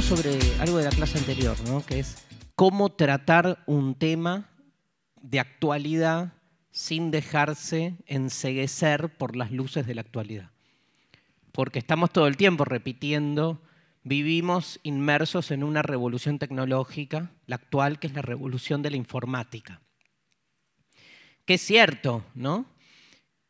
sobre algo de la clase anterior, ¿no? que es cómo tratar un tema de actualidad sin dejarse enseguecer por las luces de la actualidad. Porque estamos todo el tiempo repitiendo, vivimos inmersos en una revolución tecnológica, la actual, que es la revolución de la informática. Que es cierto, ¿no?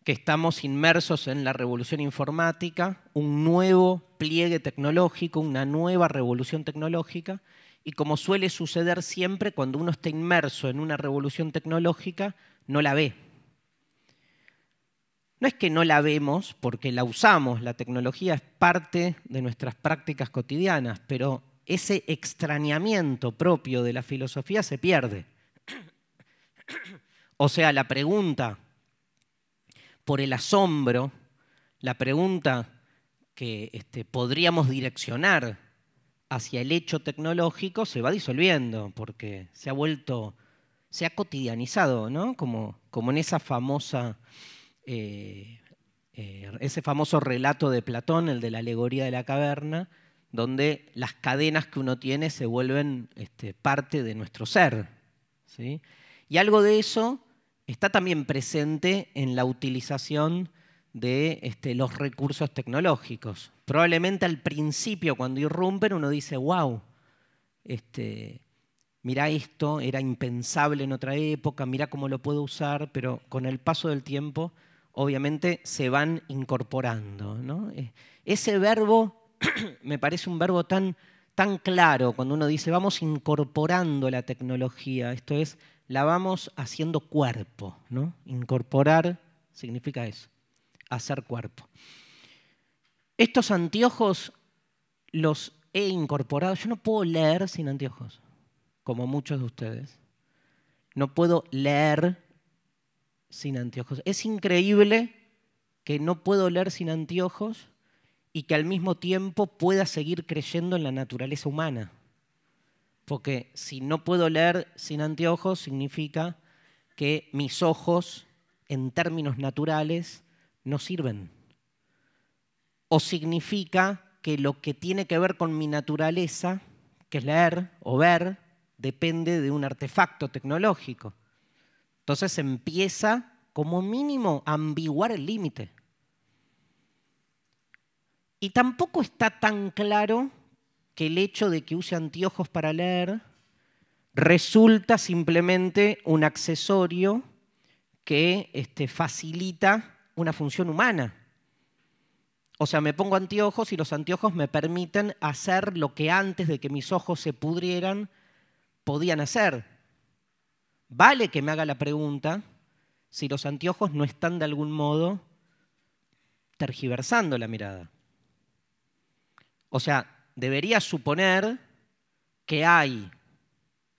que estamos inmersos en la revolución informática, un nuevo pliegue tecnológico, una nueva revolución tecnológica, y como suele suceder siempre, cuando uno está inmerso en una revolución tecnológica, no la ve. No es que no la vemos porque la usamos, la tecnología es parte de nuestras prácticas cotidianas, pero ese extrañamiento propio de la filosofía se pierde. O sea, la pregunta por el asombro, la pregunta que este, podríamos direccionar hacia el hecho tecnológico se va disolviendo porque se ha vuelto, se ha cotidianizado, ¿no? Como, en esa famosa, eh, eh, ese famoso relato de Platón, el de la alegoría de la caverna, donde las cadenas que uno tiene se vuelven este, parte de nuestro ser. ¿sí? Y algo de eso está también presente en la utilización de este, los recursos tecnológicos. Probablemente al principio, cuando irrumpen, uno dice, wow, este, mira esto, era impensable en otra época, mira cómo lo puedo usar, pero con el paso del tiempo, obviamente, se van incorporando. ¿no? Eh, ese verbo me parece un verbo tan, tan claro cuando uno dice, vamos incorporando la tecnología, esto es la vamos haciendo cuerpo, ¿no? Incorporar significa eso, hacer cuerpo. Estos anteojos los he incorporado, yo no puedo leer sin anteojos, como muchos de ustedes. No puedo leer sin anteojos. Es increíble que no puedo leer sin anteojos y que al mismo tiempo pueda seguir creyendo en la naturaleza humana. Porque si no puedo leer sin anteojos, significa que mis ojos, en términos naturales, no sirven. O significa que lo que tiene que ver con mi naturaleza, que es leer o ver, depende de un artefacto tecnológico. Entonces empieza, como mínimo, a ambiguar el límite. Y tampoco está tan claro que el hecho de que use anteojos para leer resulta simplemente un accesorio que este, facilita una función humana. O sea, me pongo anteojos y los anteojos me permiten hacer lo que antes de que mis ojos se pudrieran podían hacer. Vale que me haga la pregunta si los anteojos no están de algún modo tergiversando la mirada. O sea, debería suponer que hay,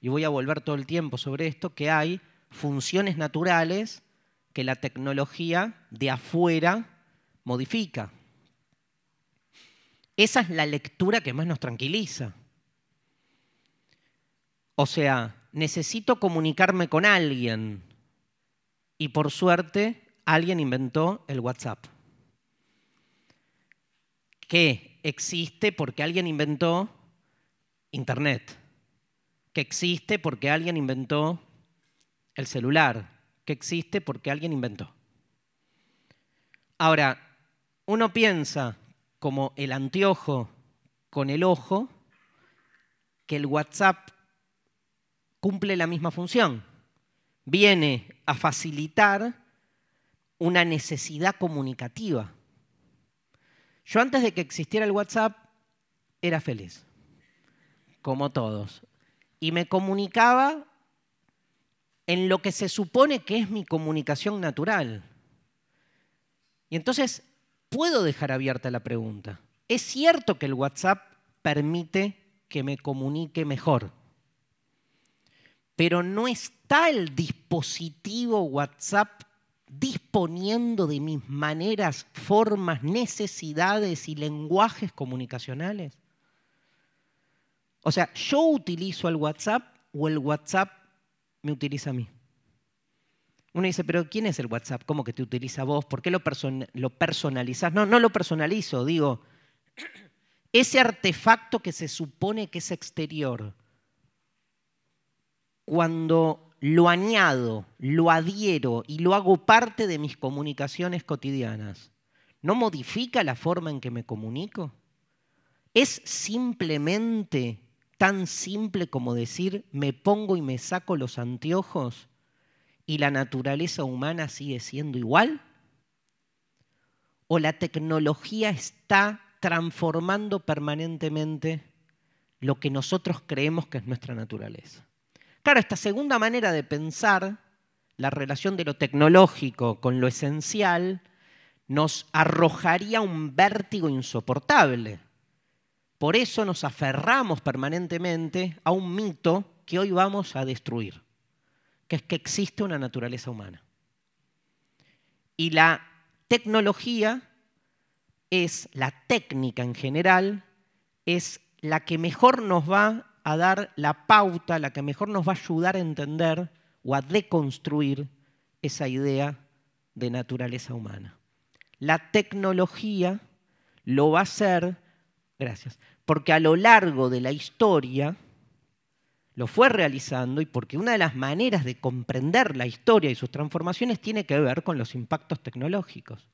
y voy a volver todo el tiempo sobre esto, que hay funciones naturales que la tecnología de afuera modifica. Esa es la lectura que más nos tranquiliza. O sea, necesito comunicarme con alguien y por suerte alguien inventó el WhatsApp existe porque alguien inventó Internet, que existe porque alguien inventó el celular, que existe porque alguien inventó. Ahora, uno piensa como el anteojo con el ojo, que el WhatsApp cumple la misma función. Viene a facilitar una necesidad comunicativa. Yo antes de que existiera el WhatsApp era feliz, como todos. Y me comunicaba en lo que se supone que es mi comunicación natural. Y entonces puedo dejar abierta la pregunta. Es cierto que el WhatsApp permite que me comunique mejor, pero no está el dispositivo WhatsApp disponible poniendo de mis maneras, formas, necesidades y lenguajes comunicacionales? O sea, yo utilizo el WhatsApp o el WhatsApp me utiliza a mí. Uno dice, pero ¿quién es el WhatsApp? ¿Cómo que te utiliza vos? ¿Por qué lo, lo personalizás? No, no lo personalizo, digo, ese artefacto que se supone que es exterior, cuando lo añado, lo adhiero y lo hago parte de mis comunicaciones cotidianas, ¿no modifica la forma en que me comunico? Es simplemente tan simple como decir me pongo y me saco los anteojos y la naturaleza humana sigue siendo igual? ¿O la tecnología está transformando permanentemente lo que nosotros creemos que es nuestra naturaleza? Claro, esta segunda manera de pensar la relación de lo tecnológico con lo esencial nos arrojaría un vértigo insoportable. Por eso nos aferramos permanentemente a un mito que hoy vamos a destruir, que es que existe una naturaleza humana. Y la tecnología es, la técnica en general, es la que mejor nos va a dar la pauta, la que mejor nos va a ayudar a entender o a deconstruir esa idea de naturaleza humana. La tecnología lo va a hacer, gracias, porque a lo largo de la historia lo fue realizando y porque una de las maneras de comprender la historia y sus transformaciones tiene que ver con los impactos tecnológicos.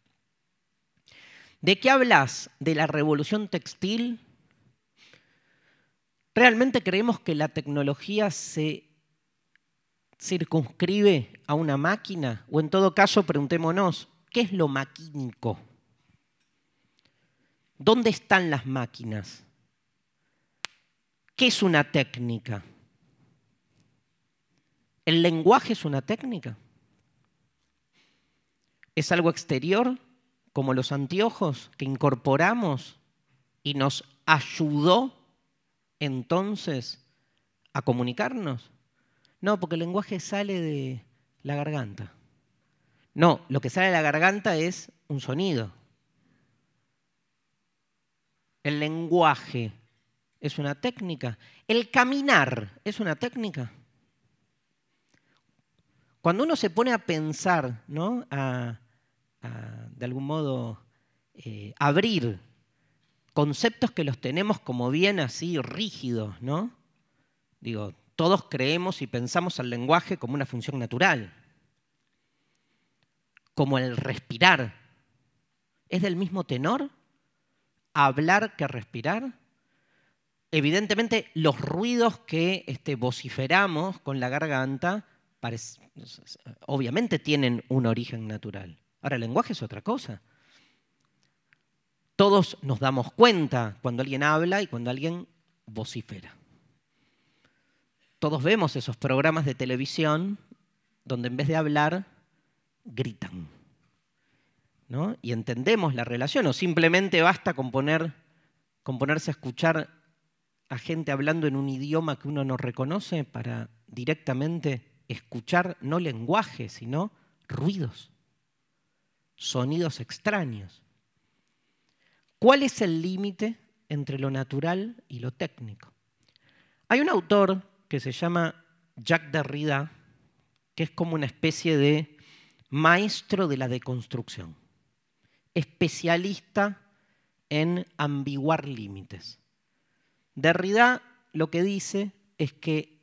¿De qué hablas? ¿De la revolución textil? ¿Realmente creemos que la tecnología se circunscribe a una máquina? O en todo caso, preguntémonos, ¿qué es lo maquínico? ¿Dónde están las máquinas? ¿Qué es una técnica? ¿El lenguaje es una técnica? ¿Es algo exterior, como los anteojos, que incorporamos y nos ayudó entonces a comunicarnos? No, porque el lenguaje sale de la garganta. No, lo que sale de la garganta es un sonido. El lenguaje es una técnica. El caminar es una técnica. Cuando uno se pone a pensar, ¿no? a, de algún modo, eh, abrir conceptos que los tenemos como bien así rígidos, ¿no? Digo, todos creemos y pensamos al lenguaje como una función natural, como el respirar. ¿Es del mismo tenor hablar que respirar? Evidentemente, los ruidos que este, vociferamos con la garganta obviamente tienen un origen natural. Ahora, el lenguaje es otra cosa. Todos nos damos cuenta cuando alguien habla y cuando alguien vocifera. Todos vemos esos programas de televisión donde en vez de hablar, gritan. Y entendemos la relación, o simplemente basta con, con ponerse a escuchar a gente hablando en un idioma que uno no reconoce para directamente escuchar no lenguaje, sino ruidos, sonidos extraños. ¿Cuál es el límite entre lo natural y lo técnico? Hay un autor que se llama Jacques Derrida, que es como una especie de maestro de la deconstrucción, especialista en ambiguar límites. Derrida lo que dice es que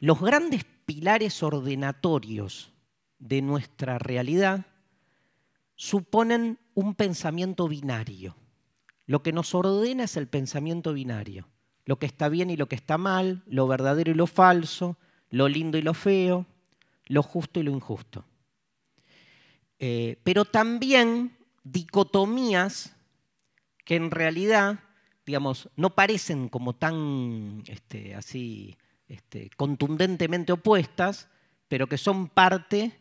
los grandes pilares ordenatorios de nuestra realidad suponen un pensamiento binario. Lo que nos ordena es el pensamiento binario. Lo que está bien y lo que está mal, lo verdadero y lo falso, lo lindo y lo feo, lo justo y lo injusto. Eh, pero también dicotomías que en realidad, digamos, no parecen como tan este, así este, contundentemente opuestas, pero que son parte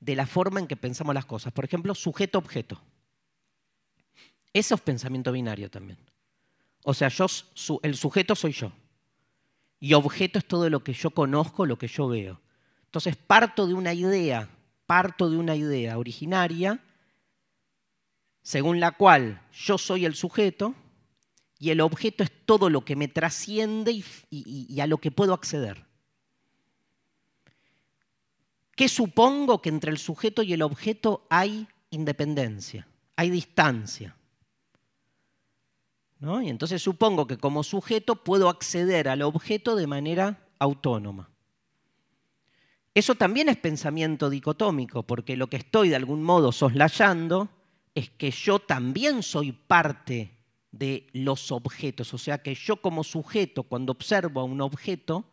de la forma en que pensamos las cosas. Por ejemplo, sujeto-objeto. Eso es pensamiento binario también. O sea, yo, el sujeto soy yo. Y objeto es todo lo que yo conozco, lo que yo veo. Entonces parto de una idea, parto de una idea originaria, según la cual yo soy el sujeto y el objeto es todo lo que me trasciende y a lo que puedo acceder. ¿Qué supongo que entre el sujeto y el objeto hay independencia, hay distancia? Y entonces supongo que como sujeto puedo acceder al objeto de manera autónoma. Eso también es pensamiento dicotómico, porque lo que estoy de algún modo soslayando es que yo también soy parte de los objetos, o sea que yo como sujeto, cuando observo a un objeto,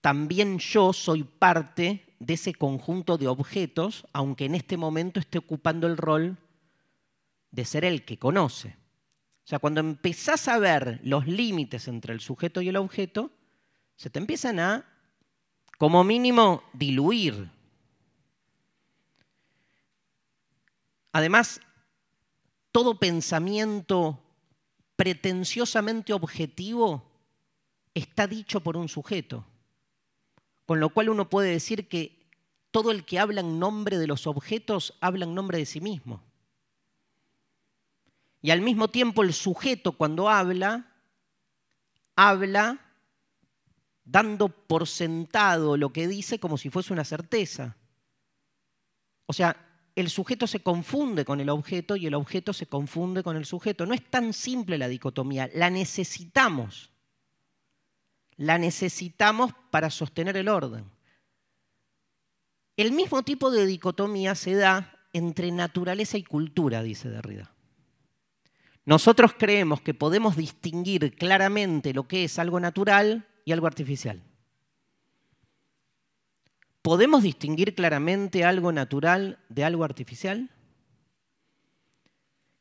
también yo soy parte de ese conjunto de objetos, aunque en este momento esté ocupando el rol de ser el que conoce. O sea, cuando empezás a ver los límites entre el sujeto y el objeto, se te empiezan a, como mínimo, diluir. Además, todo pensamiento pretenciosamente objetivo está dicho por un sujeto, con lo cual uno puede decir que todo el que habla en nombre de los objetos habla en nombre de sí mismo. Y al mismo tiempo el sujeto cuando habla, habla dando por sentado lo que dice como si fuese una certeza. O sea, el sujeto se confunde con el objeto y el objeto se confunde con el sujeto. No es tan simple la dicotomía, la necesitamos. La necesitamos para sostener el orden. El mismo tipo de dicotomía se da entre naturaleza y cultura, dice Derrida. Nosotros creemos que podemos distinguir claramente lo que es algo natural y algo artificial. ¿Podemos distinguir claramente algo natural de algo artificial?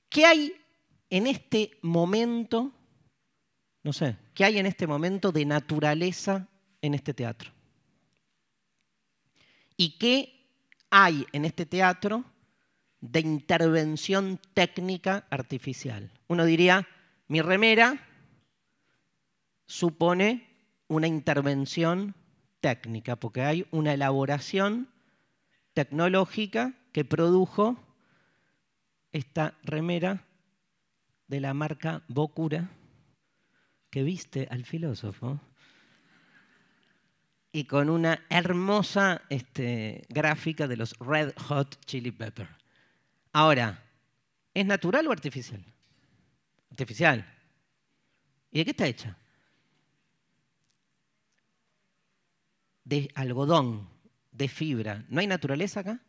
¿Qué hay en este momento, no sé, qué hay en este momento de naturaleza en este teatro? ¿Y qué hay en este teatro de intervención técnica artificial. Uno diría, mi remera supone una intervención técnica, porque hay una elaboración tecnológica que produjo esta remera de la marca Bocura, que viste al filósofo, y con una hermosa este, gráfica de los Red Hot Chili Peppers. Ahora, ¿es natural o artificial? Artificial. ¿Y de qué está hecha? De algodón, de fibra. ¿No hay naturaleza acá?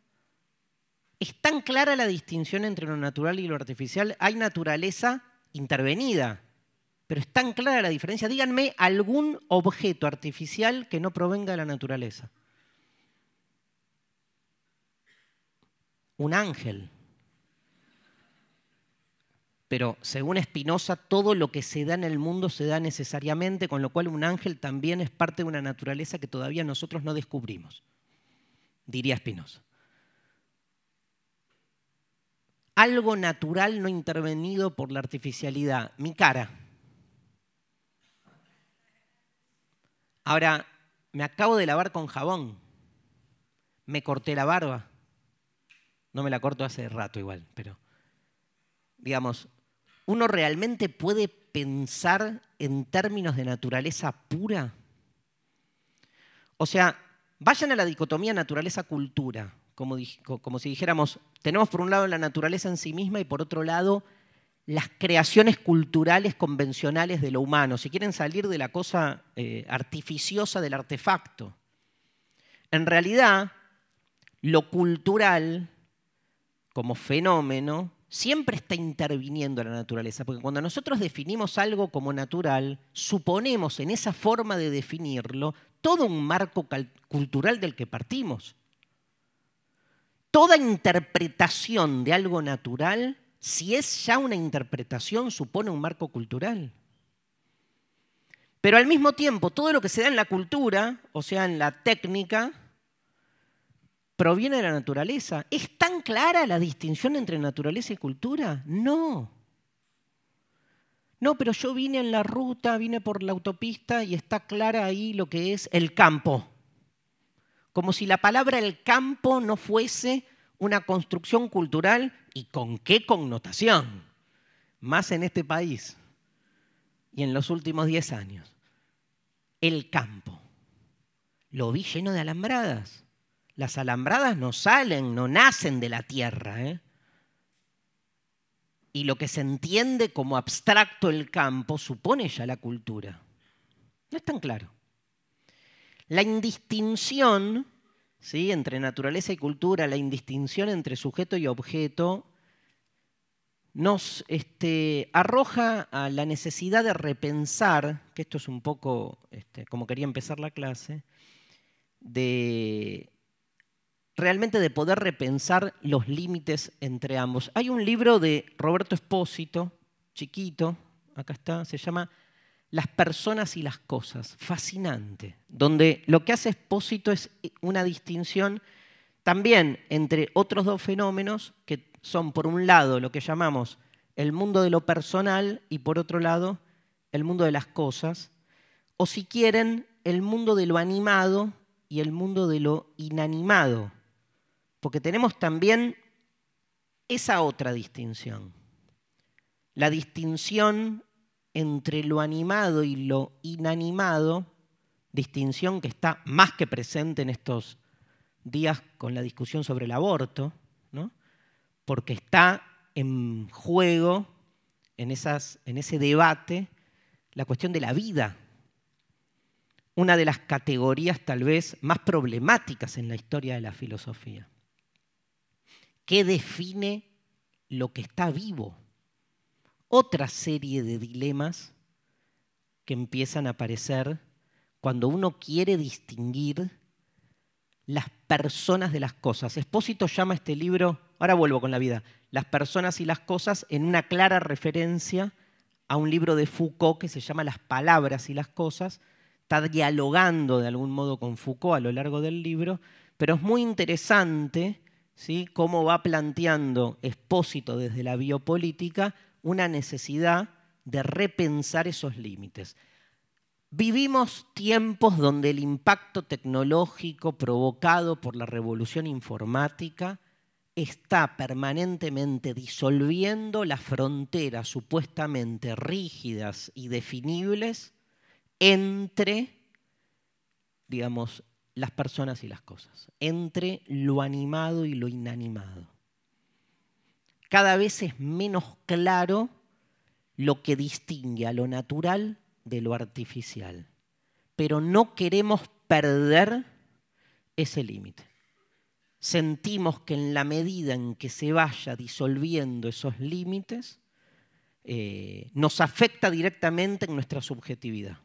Es tan clara la distinción entre lo natural y lo artificial. Hay naturaleza intervenida, pero es tan clara la diferencia. Díganme algún objeto artificial que no provenga de la naturaleza. Un ángel, pero según Espinosa todo lo que se da en el mundo se da necesariamente, con lo cual un ángel también es parte de una naturaleza que todavía nosotros no descubrimos, diría Espinosa. Algo natural no intervenido por la artificialidad, mi cara. Ahora, me acabo de lavar con jabón, me corté la barba, no me la corto hace rato igual, pero digamos, ¿Uno realmente puede pensar en términos de naturaleza pura? O sea, vayan a la dicotomía naturaleza-cultura, como, si dijéramos, tenemos por un lado la naturaleza en sí misma y por otro lado las creaciones culturales convencionales de lo humano, si quieren salir de la cosa eh, artificiosa del artefacto. En realidad, lo cultural como fenómeno siempre está interviniendo la naturaleza, porque cuando nosotros definimos algo como natural, suponemos en esa forma de definirlo todo un marco cultural del que partimos. Toda interpretación de algo natural, si es ya una interpretación, supone un marco cultural. Pero al mismo tiempo, todo lo que se da en la cultura, o sea, en la técnica, proviene de la naturaleza. ¿Es tan clara la distinción entre naturaleza y cultura? No. No, pero yo vine en la ruta, vine por la autopista y está clara ahí lo que es el campo. Como si la palabra el campo no fuese una construcción cultural y con qué connotación. Más en este país y en los últimos 10 años. El campo. Lo vi lleno de alambradas. Las alambradas no salen, no nacen de la tierra. ¿eh? Y lo que se entiende como abstracto el campo supone ya la cultura. No es tan claro. La indistinción ¿sí? entre naturaleza y cultura, la indistinción entre sujeto y objeto, nos este, arroja a la necesidad de repensar, que esto es un poco este, como quería empezar la clase, de realmente de poder repensar los límites entre ambos. Hay un libro de Roberto Espósito, chiquito, acá está, se llama Las personas y las cosas, fascinante, donde lo que hace Espósito es una distinción también entre otros dos fenómenos que son, por un lado, lo que llamamos el mundo de lo personal y por otro lado, el mundo de las cosas, o si quieren, el mundo de lo animado y el mundo de lo inanimado. Porque tenemos también esa otra distinción, la distinción entre lo animado y lo inanimado, distinción que está más que presente en estos días con la discusión sobre el aborto, porque está en juego, en ese debate, la cuestión de la vida, una de las categorías tal vez más problemáticas en la historia de la filosofía. ¿Qué define lo que está vivo? Otra serie de dilemas que empiezan a aparecer cuando uno quiere distinguir las personas de las cosas. Espósito llama este libro, ahora vuelvo con la vida, Las personas y las cosas en una clara referencia a un libro de Foucault que se llama Las palabras y las cosas. Está dialogando de algún modo con Foucault a lo largo del libro, pero es muy interesante cómo va planteando expósito desde la biopolítica una necesidad de repensar esos límites. Vivimos tiempos donde el impacto tecnológico provocado por la revolución informática está permanentemente disolviendo las fronteras supuestamente rígidas y definibles entre, digamos, las personas y las cosas, entre lo animado y lo inanimado. Cada vez es menos claro lo que distingue a lo natural de lo artificial, pero no queremos perder ese límite. Sentimos que en la medida en que se vaya disolviendo esos límites, eh, nos afecta directamente en nuestra subjetividad,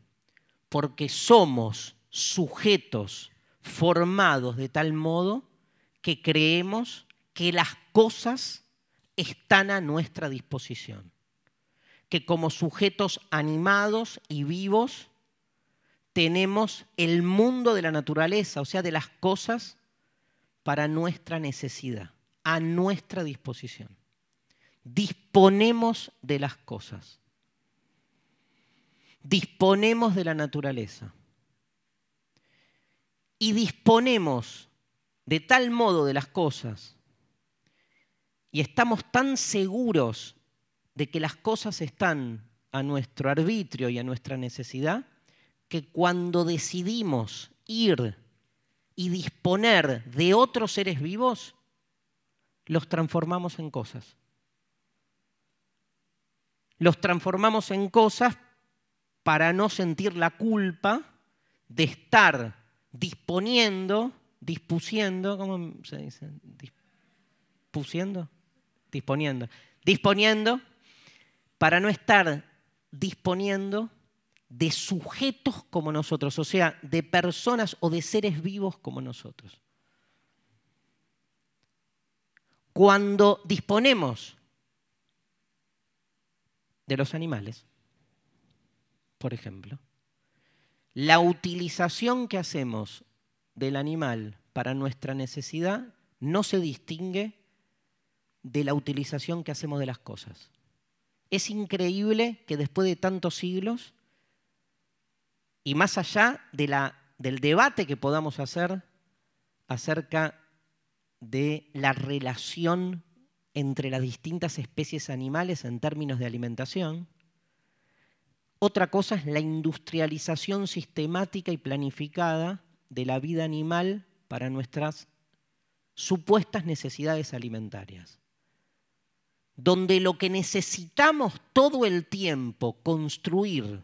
porque somos sujetos formados de tal modo que creemos que las cosas están a nuestra disposición, que como sujetos animados y vivos tenemos el mundo de la naturaleza, o sea, de las cosas, para nuestra necesidad, a nuestra disposición. Disponemos de las cosas. Disponemos de la naturaleza y disponemos de tal modo de las cosas y estamos tan seguros de que las cosas están a nuestro arbitrio y a nuestra necesidad, que cuando decidimos ir y disponer de otros seres vivos, los transformamos en cosas. Los transformamos en cosas para no sentir la culpa de estar disponiendo, dispusiendo, ¿cómo se dice? Dispusiendo, disponiendo, disponiendo para no estar disponiendo de sujetos como nosotros, o sea, de personas o de seres vivos como nosotros. Cuando disponemos de los animales, por ejemplo, la utilización que hacemos del animal para nuestra necesidad no se distingue de la utilización que hacemos de las cosas. Es increíble que después de tantos siglos, y más allá del debate que podamos hacer acerca de la relación entre las distintas especies animales en términos de alimentación, otra cosa es la industrialización sistemática y planificada de la vida animal para nuestras supuestas necesidades alimentarias, donde lo que necesitamos todo el tiempo construir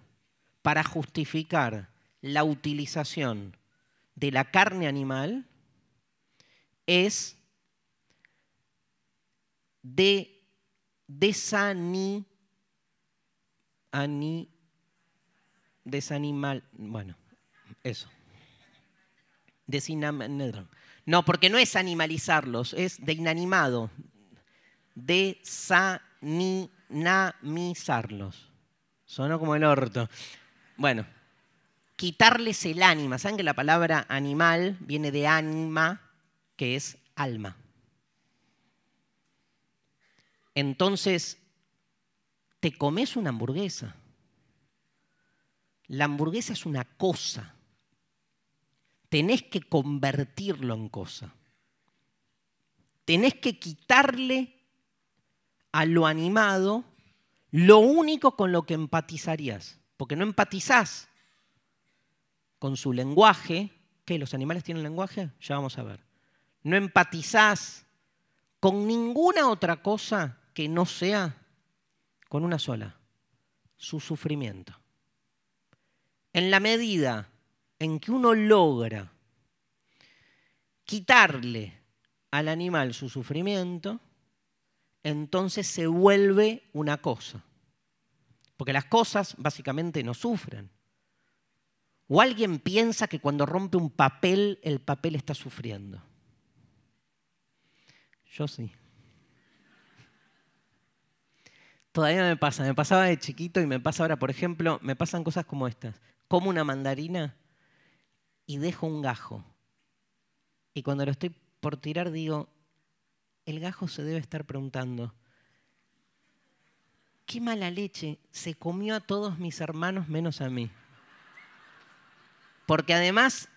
para justificar la utilización de la carne animal es de desani, desanimal, bueno, eso. Desinam no, porque no es animalizarlos, es de inanimado. Desaninamizarlos. Sonó como el orto. Bueno, quitarles el ánima. ¿Saben que la palabra animal viene de ánima, que es alma? Entonces, te comes una hamburguesa la hamburguesa es una cosa. Tenés que convertirlo en cosa. Tenés que quitarle a lo animado lo único con lo que empatizarías. Porque no empatizás con su lenguaje. ¿Qué? ¿Los animales tienen lenguaje? Ya vamos a ver. No empatizás con ninguna otra cosa que no sea con una sola, su sufrimiento en la medida en que uno logra quitarle al animal su sufrimiento, entonces se vuelve una cosa. Porque las cosas básicamente no sufren. O alguien piensa que cuando rompe un papel, el papel está sufriendo. Yo sí. Todavía me pasa, me pasaba de chiquito y me pasa ahora, por ejemplo, me pasan cosas como estas como una mandarina y dejo un gajo. Y cuando lo estoy por tirar digo, el gajo se debe estar preguntando, qué mala leche, se comió a todos mis hermanos menos a mí. Porque además,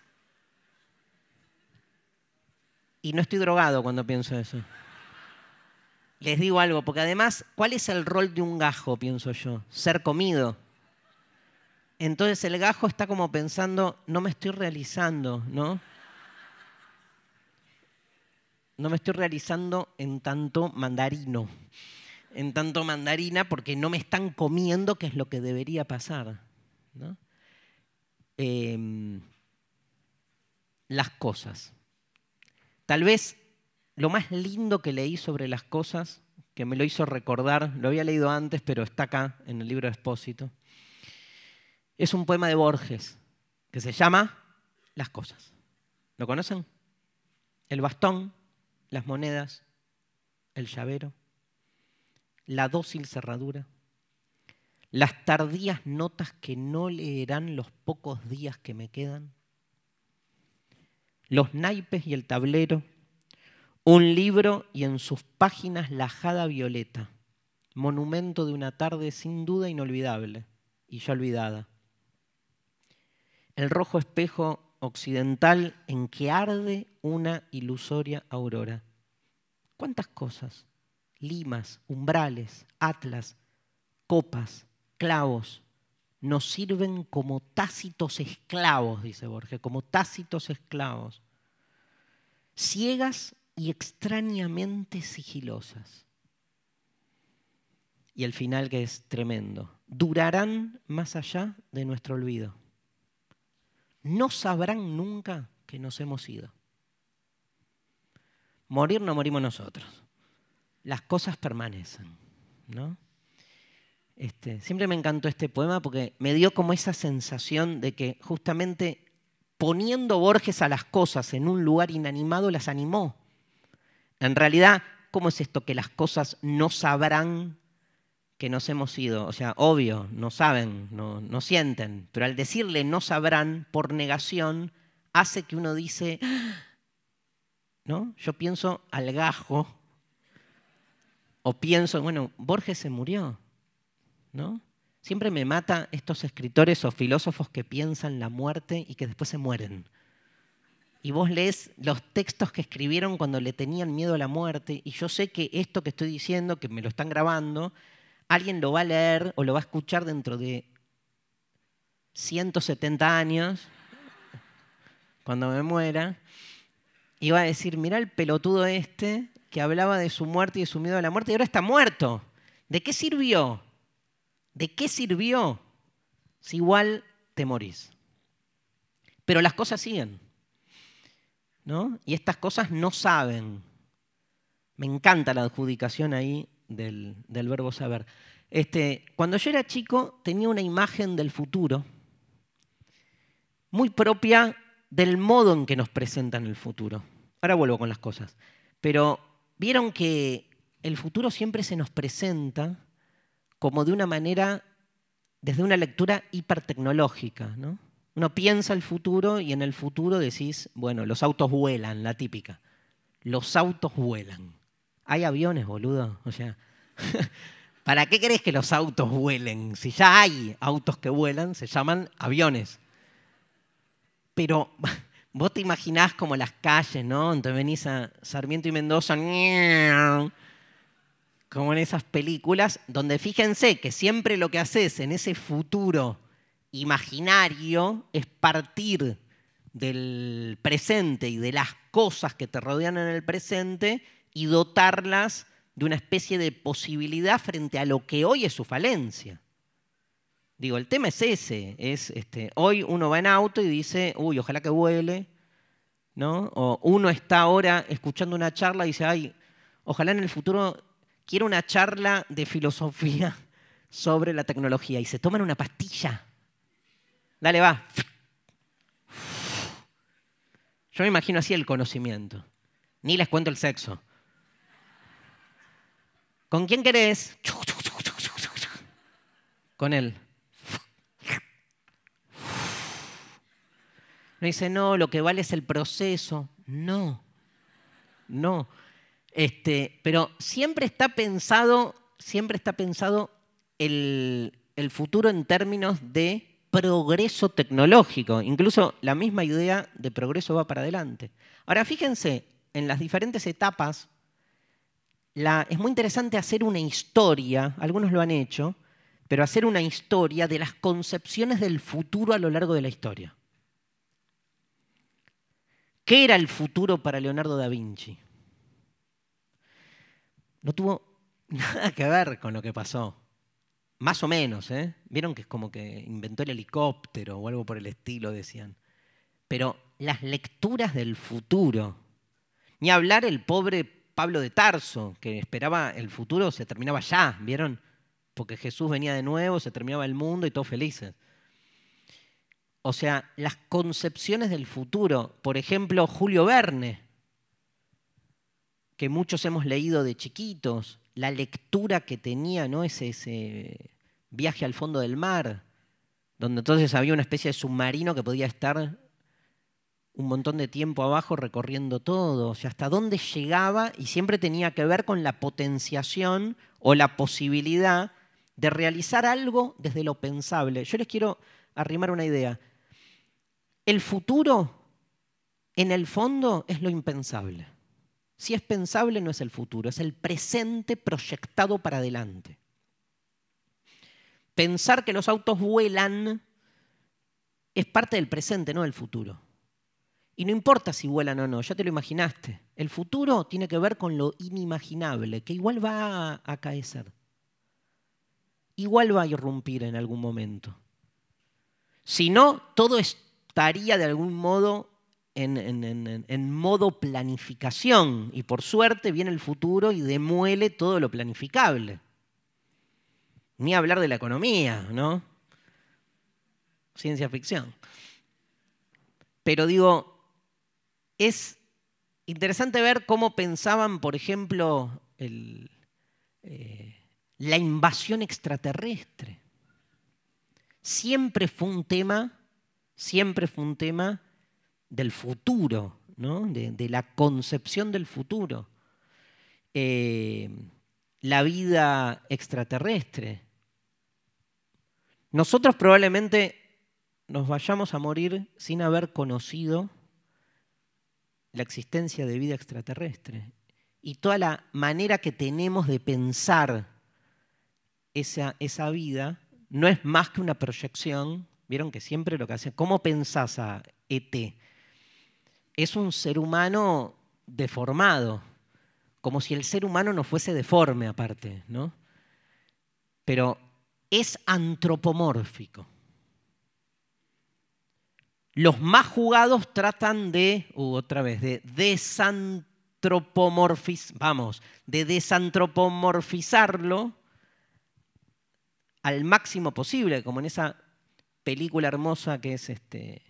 y no estoy drogado cuando pienso eso, les digo algo, porque además, ¿cuál es el rol de un gajo, pienso yo? Ser comido. Entonces el gajo está como pensando, no me estoy realizando, ¿no? No me estoy realizando en tanto mandarino, en tanto mandarina, porque no me están comiendo, que es lo que debería pasar. ¿no? Em, las cosas. Tal vez lo más lindo que leí sobre las cosas, que me lo hizo recordar, lo había leído antes, pero está acá en el libro de Expósito es un poema de Borges que se llama Las cosas. ¿Lo conocen? El bastón, las monedas, el llavero, la dócil cerradura, las tardías notas que no leerán los pocos días que me quedan, los naipes y el tablero, un libro y en sus páginas la jada violeta, monumento de una tarde sin duda inolvidable y ya olvidada el rojo espejo occidental en que arde una ilusoria aurora. ¿Cuántas cosas? Limas, umbrales, atlas, copas, clavos, nos sirven como tácitos esclavos, dice Borges, como tácitos esclavos, ciegas y extrañamente sigilosas. Y el final que es tremendo, durarán más allá de nuestro olvido no sabrán nunca que nos hemos ido. Morir no morimos nosotros. Las cosas permanecen, ¿no? Este, siempre me encantó este poema porque me dio como esa sensación de que justamente poniendo Borges a las cosas en un lugar inanimado las animó. En realidad, ¿cómo es esto que las cosas no sabrán que nos hemos ido. O sea, obvio, no saben, no, no sienten, pero al decirle no sabrán por negación, hace que uno dice, ¿no? Yo pienso al gajo, o pienso, bueno, Borges se murió, ¿no? Siempre me mata estos escritores o filósofos que piensan la muerte y que después se mueren. Y vos lees los textos que escribieron cuando le tenían miedo a la muerte, y yo sé que esto que estoy diciendo, que me lo están grabando, alguien lo va a leer o lo va a escuchar dentro de 170 años, cuando me muera, y va a decir, mirá el pelotudo este que hablaba de su muerte y de su miedo a la muerte y ahora está muerto. ¿De qué sirvió? ¿De qué sirvió si igual te morís? Pero las cosas siguen. ¿no? Y estas cosas no saben. Me encanta la adjudicación ahí del, verbo saber. Este, cuando yo era chico tenía una imagen del futuro muy propia del modo en que nos presentan el futuro. Ahora vuelvo con las cosas. Pero vieron que el futuro siempre se nos presenta como de una manera, desde una lectura hipertecnológica. ¿no? Uno piensa el futuro y en el futuro decís, bueno, los autos vuelan, la típica. Los autos vuelan. Hay aviones, boludo. O sea, ¿para qué crees que los autos vuelen? Si ya hay autos que vuelan, se llaman aviones. Pero vos te imaginás como las calles, ¿no? Entonces venís a Sarmiento y Mendoza, como en esas películas, donde fíjense que siempre lo que haces en ese futuro imaginario es partir del presente y de las cosas que te rodean en el presente y dotarlas de una especie de posibilidad frente a lo que hoy es su falencia. Digo, el tema es ese, es este, hoy uno va en auto y dice, uy, ojalá que vuele, ¿no? O uno está ahora escuchando una charla y dice, ay, ojalá en el futuro quiero una charla de filosofía sobre la tecnología y se toman una pastilla. Dale, va. Yo me imagino así el conocimiento. Ni les cuento el sexo. ¿Con quién querés? Con él. No dice, no, lo que vale es el proceso. No, no. Este, pero siempre está pensado, siempre está pensado el, el futuro en términos de progreso tecnológico. Incluso la misma idea de progreso va para adelante. Ahora fíjense en las diferentes etapas es muy interesante hacer una historia, algunos lo han hecho, pero hacer una historia de las concepciones del futuro a lo largo de la historia. ¿Qué era el futuro para Leonardo da Vinci? No tuvo nada que ver con lo que pasó. Más o menos, ¿eh? Vieron que es como que inventó el helicóptero o algo por el estilo, decían. Pero las lecturas del futuro. Ni hablar el pobre Pablo de Tarso, que esperaba el futuro, se terminaba ya, ¿vieron? Porque Jesús venía de nuevo, se terminaba el mundo y todos felices. O sea, las concepciones del futuro. Por ejemplo, Julio Verne, que muchos hemos leído de chiquitos, la lectura que tenía, ¿no? Ese, ese viaje al fondo del mar, donde entonces había una especie de submarino que podía estar un montón de tiempo abajo recorriendo todo, o sea, hasta dónde llegaba y siempre tenía que ver con la potenciación o la posibilidad de realizar algo desde lo pensable. Yo les quiero arrimar una idea. El futuro, en el fondo, es lo impensable. Si es pensable, no es el futuro, es el presente proyectado para adelante. Pensar que los autos vuelan es parte del presente, no del futuro. Y no importa si vuelan o no, ya te lo imaginaste. El futuro tiene que ver con lo inimaginable, que igual va a acaecer. Igual va a irrumpir en algún momento. Si no, todo estaría de algún modo en, en, modo planificación. Y por suerte viene el futuro y demuele todo lo planificable. Ni hablar de la economía, ¿no? Ciencia ficción. Pero digo, es interesante ver cómo pensaban, por ejemplo, eh, la invasión extraterrestre. Siempre fue un tema, siempre fue un tema del futuro, de, la concepción del futuro. Eh, la vida extraterrestre. Nosotros probablemente nos vayamos a morir sin haber conocido la existencia de vida extraterrestre y toda la manera que tenemos de pensar esa, vida no es más que una proyección. Vieron que siempre lo que hacen, ¿cómo pensás a ET? Es un ser humano deformado, como si el ser humano no fuese deforme aparte, ¿no? Pero es antropomórfico. Los más jugados tratan de, uh, otra vez, de vamos, de desantropomorfizarlo al máximo posible, como en esa película hermosa que es este,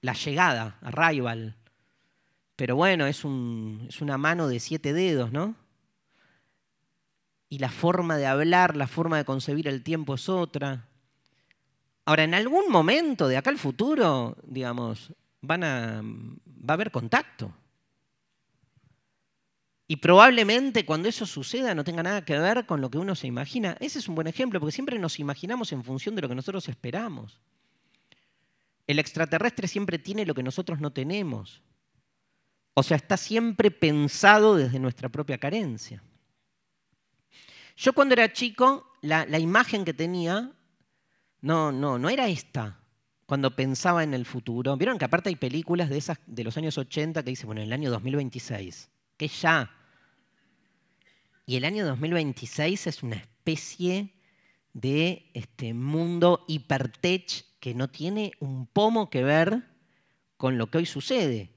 La Llegada, Arrival. Pero bueno, es, un, es una mano de siete dedos, ¿no? Y la forma de hablar, la forma de concebir el tiempo es otra. Ahora, en algún momento de acá al futuro, digamos, va a haber contacto. Y probablemente cuando eso suceda no tenga nada que ver con lo que uno se imagina. Ese es un buen ejemplo, porque siempre nos imaginamos en función de lo que nosotros esperamos. El extraterrestre siempre tiene lo que nosotros no tenemos. O sea, está siempre pensado desde nuestra propia carencia. Yo cuando era chico, la imagen que tenía no, no, no era esta cuando pensaba en el futuro. Vieron que aparte hay películas de esas de los años 80 que dicen, bueno, el año 2026, que ya. Y el año 2026 es una especie de este mundo hipertech que no tiene un pomo que ver con lo que hoy sucede.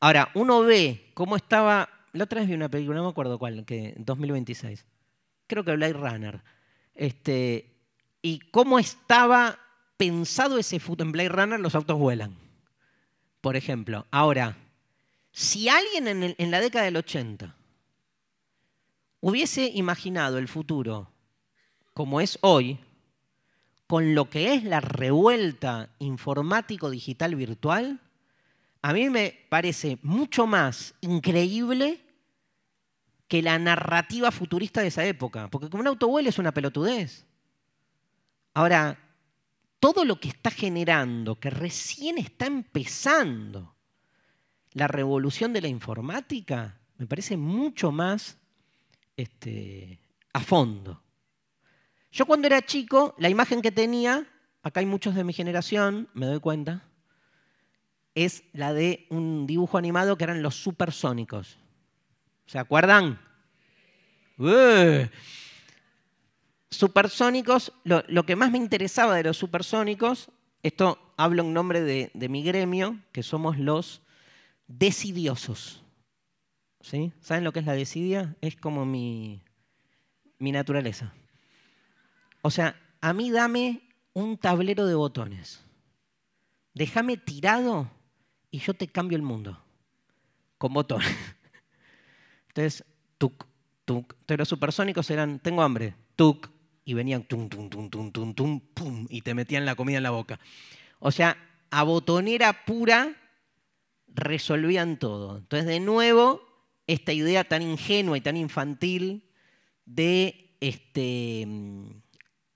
Ahora, uno ve cómo estaba, la otra vez vi una película, no me acuerdo cuál, que 2026. Creo que Blade Runner. Este, y cómo estaba pensado ese futuro. En Blade Runner los autos vuelan, por ejemplo. Ahora, si alguien en, la década del 80 hubiese imaginado el futuro como es hoy, con lo que es la revuelta informático-digital virtual, a mí me parece mucho más increíble que la narrativa futurista de esa época. Porque como un auto vuela es una pelotudez. Ahora, todo lo que está generando, que recién está empezando la revolución de la informática, me parece mucho más este, a fondo. Yo cuando era chico, la imagen que tenía, acá hay muchos de mi generación, me doy cuenta, es la de un dibujo animado que eran los supersónicos. ¿Se acuerdan? ¡Eh! Supersónicos, lo, que más me interesaba de los supersónicos, esto hablo en nombre de, mi gremio, que somos los decidiosos. ¿Sí? ¿Saben lo que es la decidia? Es como mi, mi naturaleza. O sea, a mí dame un tablero de botones. Déjame tirado y yo te cambio el mundo. Con botones. Entonces, tuk, tuk. Entonces los supersónicos eran, tengo hambre, tuk, y venían tum, tum, tum, tum, tum, tum, pum, y te metían la comida en la boca. O sea, a botonera pura resolvían todo. Entonces, de nuevo, esta idea tan ingenua y tan infantil de, este,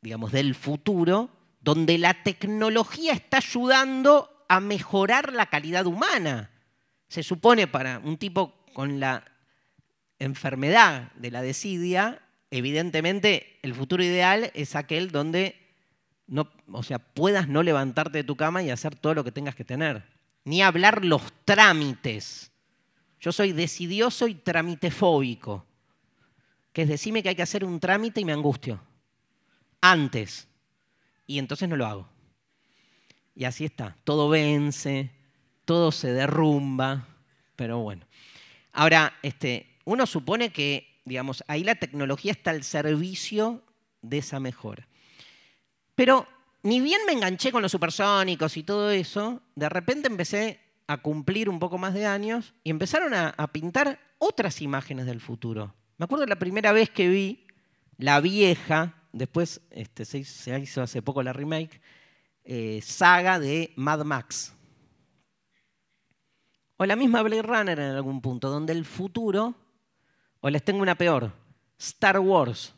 digamos, del futuro, donde la tecnología está ayudando a mejorar la calidad humana. Se supone para un tipo con la enfermedad de la desidia, evidentemente el futuro ideal es aquel donde no, o sea, puedas no levantarte de tu cama y hacer todo lo que tengas que tener. Ni hablar los trámites. Yo soy decidioso y tramitefóbico. Que es decirme que hay que hacer un trámite y me angustio. Antes. Y entonces no lo hago. Y así está. Todo vence, todo se derrumba. Pero bueno. Ahora, este, uno supone que Digamos, ahí la tecnología está al servicio de esa mejora. Pero ni bien me enganché con los supersónicos y todo eso, de repente empecé a cumplir un poco más de años y empezaron a, pintar otras imágenes del futuro. Me acuerdo la primera vez que vi La Vieja, después este, se, hizo, hace poco la remake, eh, saga de Mad Max. O la misma Blade Runner en algún punto, donde el futuro o les tengo una peor, Star Wars.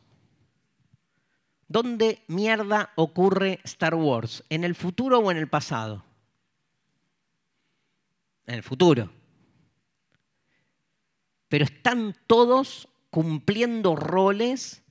¿Dónde mierda ocurre Star Wars? ¿En el futuro o en el pasado? En el futuro. Pero están todos cumpliendo roles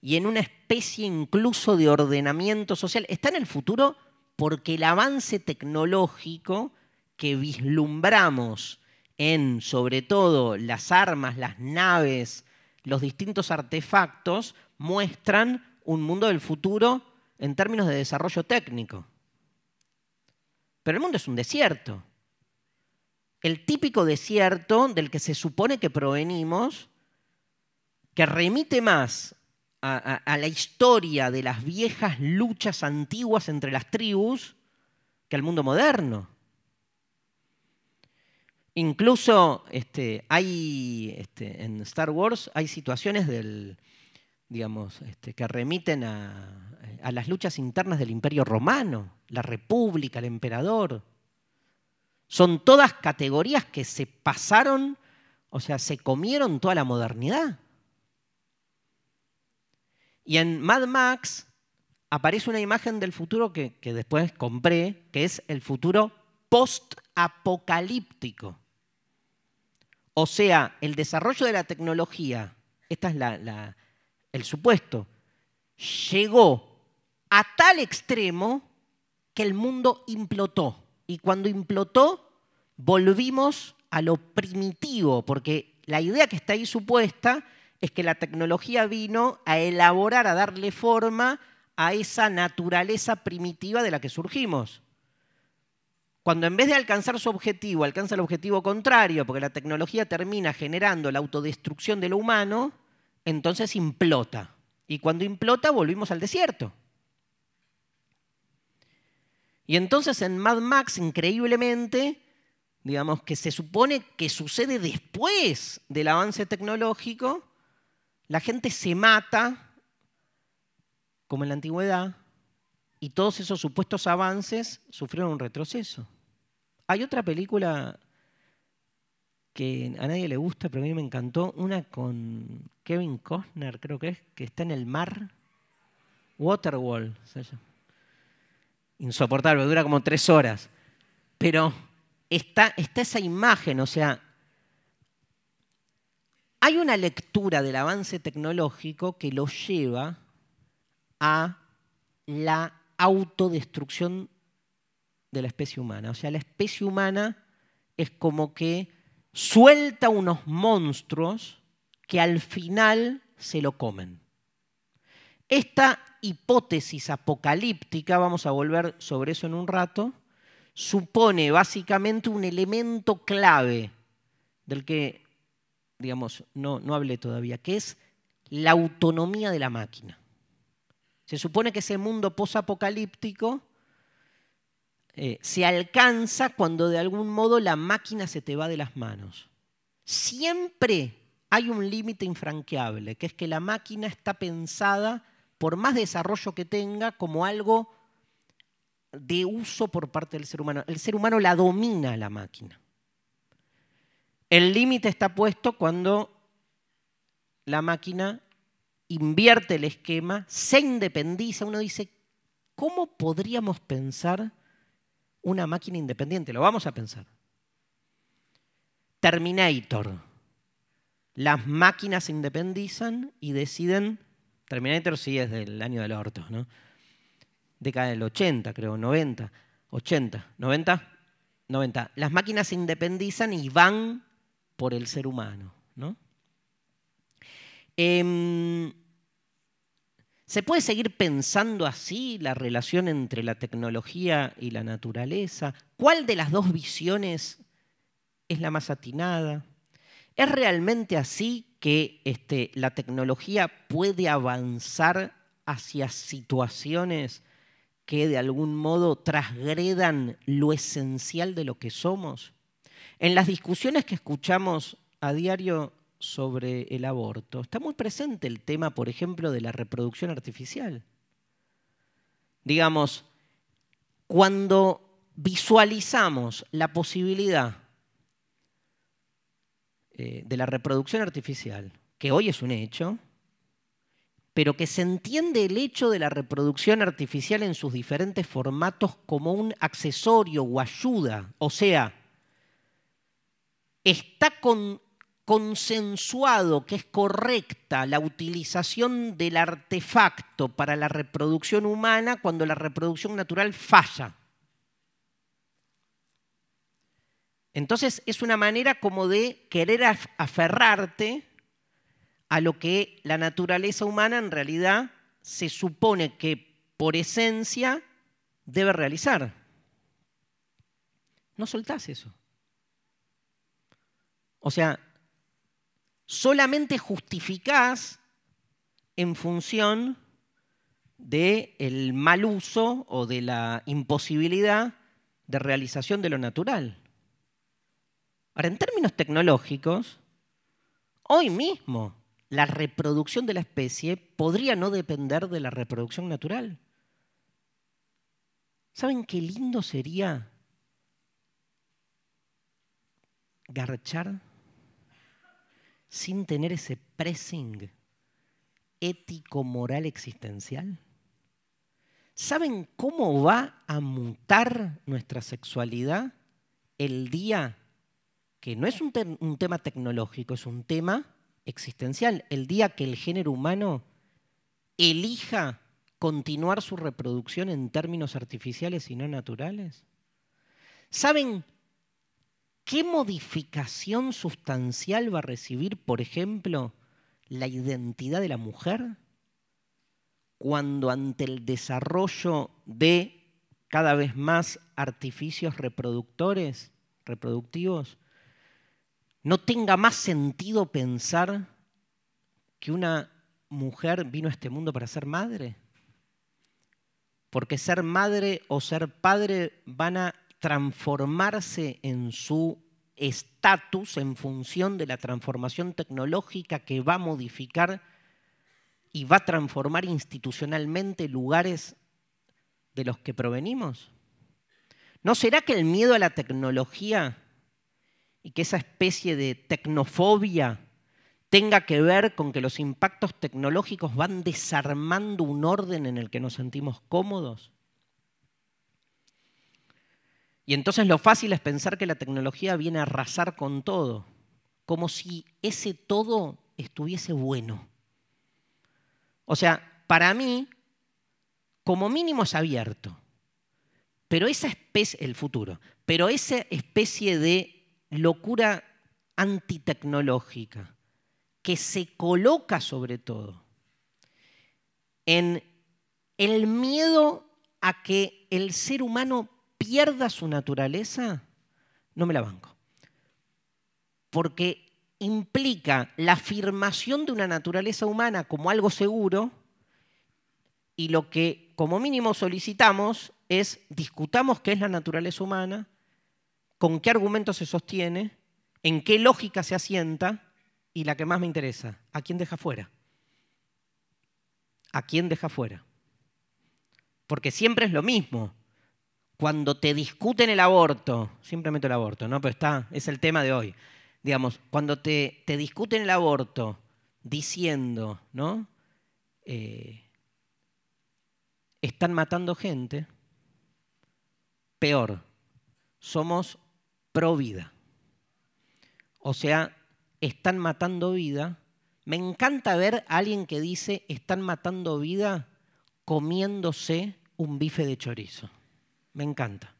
y en una especie incluso de ordenamiento social. Está en el futuro porque el avance tecnológico que vislumbramos en sobre todo las armas, las naves, los distintos artefactos, muestran un mundo del futuro en términos de desarrollo técnico. Pero el mundo es un desierto. El típico desierto del que se supone que provenimos, que remite más a, la historia de las viejas luchas antiguas entre las tribus que al mundo moderno. Incluso este, hay, este, en Star Wars hay situaciones del, digamos, este, que remiten a, las luchas internas del Imperio Romano, la República, el Emperador. Son todas categorías que se pasaron, o sea, se comieron toda la modernidad. Y en Mad Max aparece una imagen del futuro que, que después compré, que es el futuro post apocalíptico. O sea, el desarrollo de la tecnología, este es la, el supuesto, llegó a tal extremo que el mundo implotó. Y cuando implotó, volvimos a lo primitivo, porque la idea que está ahí supuesta es que la tecnología vino a elaborar, a darle forma a esa naturaleza primitiva de la que surgimos cuando en vez de alcanzar su objetivo, alcanza el objetivo contrario, porque la tecnología termina generando la autodestrucción de lo humano, entonces implota. Y cuando implota, volvimos al desierto. Y entonces en Mad Max, increíblemente, digamos que se supone que sucede después del avance tecnológico, la gente se mata, como en la antigüedad, y todos esos supuestos avances sufrieron un retroceso. Hay otra película que a nadie le gusta, pero a mí me encantó, una con Kevin Costner, creo que es, que está en el mar. Waterwall, Insoportable, dura como tres horas. Pero está esa imagen, o sea, hay una lectura del avance tecnológico que lo lleva a la autodestrucción de la especie humana. O sea, la especie humana es como que suelta unos monstruos que al final se lo comen. Esta hipótesis apocalíptica, vamos a volver sobre eso en un rato, supone básicamente un elemento clave del que, digamos, no, no hablé todavía, que es la autonomía de la máquina. Se supone que ese mundo posapocalíptico eh, se alcanza cuando de algún modo la máquina se te va de las manos. Siempre hay un límite infranqueable, que es que la máquina está pensada, por más desarrollo que tenga, como algo de uso por parte del ser humano. El ser humano la domina la máquina. El límite está puesto cuando la máquina invierte el esquema, se independiza, uno dice, ¿cómo podríamos pensar una máquina independiente? Lo vamos a pensar. Terminator. Las máquinas se independizan y deciden, Terminator sí es del año del orto, ¿no? Década del 80, creo, 90, 80, 90, 90. Las máquinas se independizan y van por el ser humano, ¿no? Em, ¿Se puede seguir pensando así la relación entre la tecnología y la naturaleza? ¿Cuál de las dos visiones es la más atinada? ¿Es realmente así que este, la tecnología puede avanzar hacia situaciones que de algún modo transgredan lo esencial de lo que somos? En las discusiones que escuchamos a diario sobre el aborto, está muy presente el tema, por ejemplo, de la reproducción artificial. Digamos, cuando visualizamos la posibilidad eh, de la reproducción artificial, que hoy es un hecho, pero que se entiende el hecho de la reproducción artificial en sus diferentes formatos como un accesorio o ayuda, o sea, está con consensuado que es correcta la utilización del artefacto para la reproducción humana cuando la reproducción natural falla. Entonces es una manera como de querer aferrarte a lo que la naturaleza humana en realidad se supone que por esencia debe realizar. No soltás eso. O sea, solamente justificás en función del mal uso o de la imposibilidad de realización de lo natural. Ahora, en términos tecnológicos, hoy mismo la reproducción de la especie podría no depender de la reproducción natural. ¿Saben qué lindo sería garchar sin tener ese pressing ético-moral existencial? ¿Saben cómo va a mutar nuestra sexualidad el día que no es un, tema tecnológico, es un tema existencial? El día que el género humano elija continuar su reproducción en términos artificiales y no naturales. ¿Saben ¿Qué modificación sustancial va a recibir, por ejemplo, la identidad de la mujer cuando ante el desarrollo de cada vez más artificios reproductores, reproductivos, no tenga más sentido pensar que una mujer vino a este mundo para ser madre? Porque ser madre o ser padre van a transformarse en su estatus en función de la transformación tecnológica que va a modificar y va a transformar institucionalmente lugares de los que provenimos? ¿No será que el miedo a la tecnología y que esa especie de tecnofobia tenga que ver con que los impactos tecnológicos van desarmando un orden en el que nos sentimos cómodos? Y entonces lo fácil es pensar que la tecnología viene a arrasar con todo, como si ese todo estuviese bueno. O sea, para mí, como mínimo es abierto, pero esa especie, el futuro, pero esa especie de locura antitecnológica que se coloca sobre todo en el miedo a que el ser humano pierda su naturaleza, no me la banco. Porque implica la afirmación de una naturaleza humana como algo seguro y lo que como mínimo solicitamos es discutamos qué es la naturaleza humana, con qué argumento se sostiene, en qué lógica se asienta y la que más me interesa, ¿a quién deja fuera? ¿A quién deja fuera? Porque siempre es lo mismo cuando te discuten el aborto, simplemente el aborto, ¿no? Pero está, es el tema de hoy. Digamos, cuando te, te discuten el aborto diciendo, ¿no? Eh, están matando gente, peor, somos pro vida. O sea, están matando vida. Me encanta ver a alguien que dice, están matando vida comiéndose un bife de chorizo. Me encanta.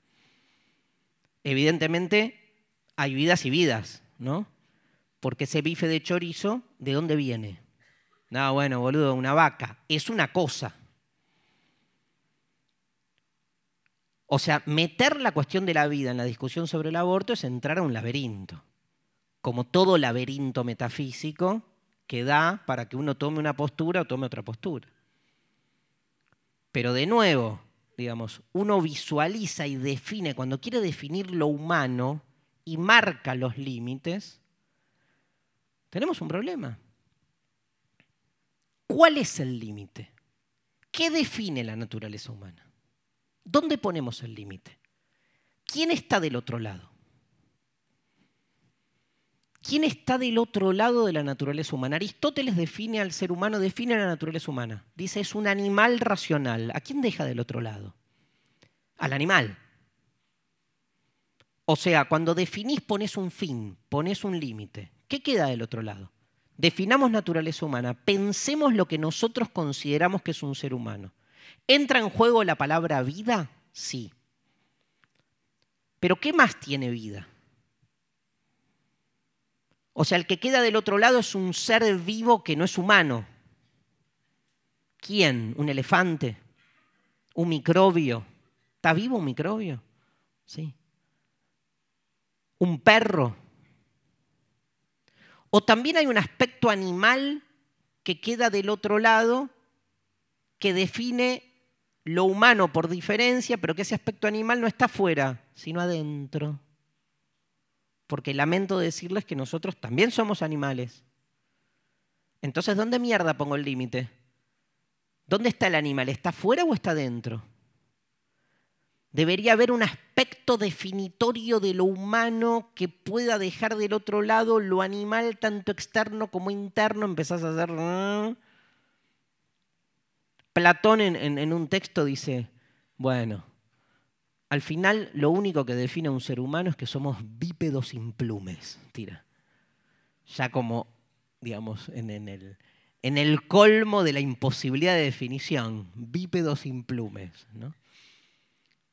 Evidentemente hay vidas y vidas, ¿no? Porque ese bife de chorizo, ¿de dónde viene? No, bueno, boludo, una vaca. Es una cosa. O sea, meter la cuestión de la vida en la discusión sobre el aborto es entrar a un laberinto. Como todo laberinto metafísico que da para que uno tome una postura o tome otra postura. Pero de nuevo, digamos, uno visualiza y define, cuando quiere definir lo humano y marca los límites, tenemos un problema. ¿Cuál es el límite? ¿Qué define la naturaleza humana? ¿Dónde ponemos el límite? ¿Quién está del otro lado? ¿Quién está del otro lado de la naturaleza humana? Aristóteles define al ser humano, define a la naturaleza humana. Dice, es un animal racional. ¿A quién deja del otro lado? Al animal. O sea, cuando definís pones un fin, pones un límite. ¿Qué queda del otro lado? Definamos naturaleza humana, pensemos lo que nosotros consideramos que es un ser humano. ¿Entra en juego la palabra vida? Sí. Pero ¿qué más tiene vida? O sea, el que queda del otro lado es un ser vivo que no es humano. ¿Quién? ¿Un elefante? ¿Un microbio? ¿Está vivo un microbio? Sí. ¿Un perro? O también hay un aspecto animal que queda del otro lado que define lo humano por diferencia, pero que ese aspecto animal no está afuera, sino adentro porque lamento decirles que nosotros también somos animales. Entonces, ¿dónde mierda pongo el límite? ¿Dónde está el animal? ¿Está fuera o está dentro? Debería haber un aspecto definitorio de lo humano que pueda dejar del otro lado lo animal, tanto externo como interno. Empezás a hacer... Platón en, en un texto dice, bueno, al final, lo único que define a un ser humano es que somos bípedos sin plumes. Tira. Ya como, digamos, en, el, colmo de la imposibilidad de definición, bípedos sin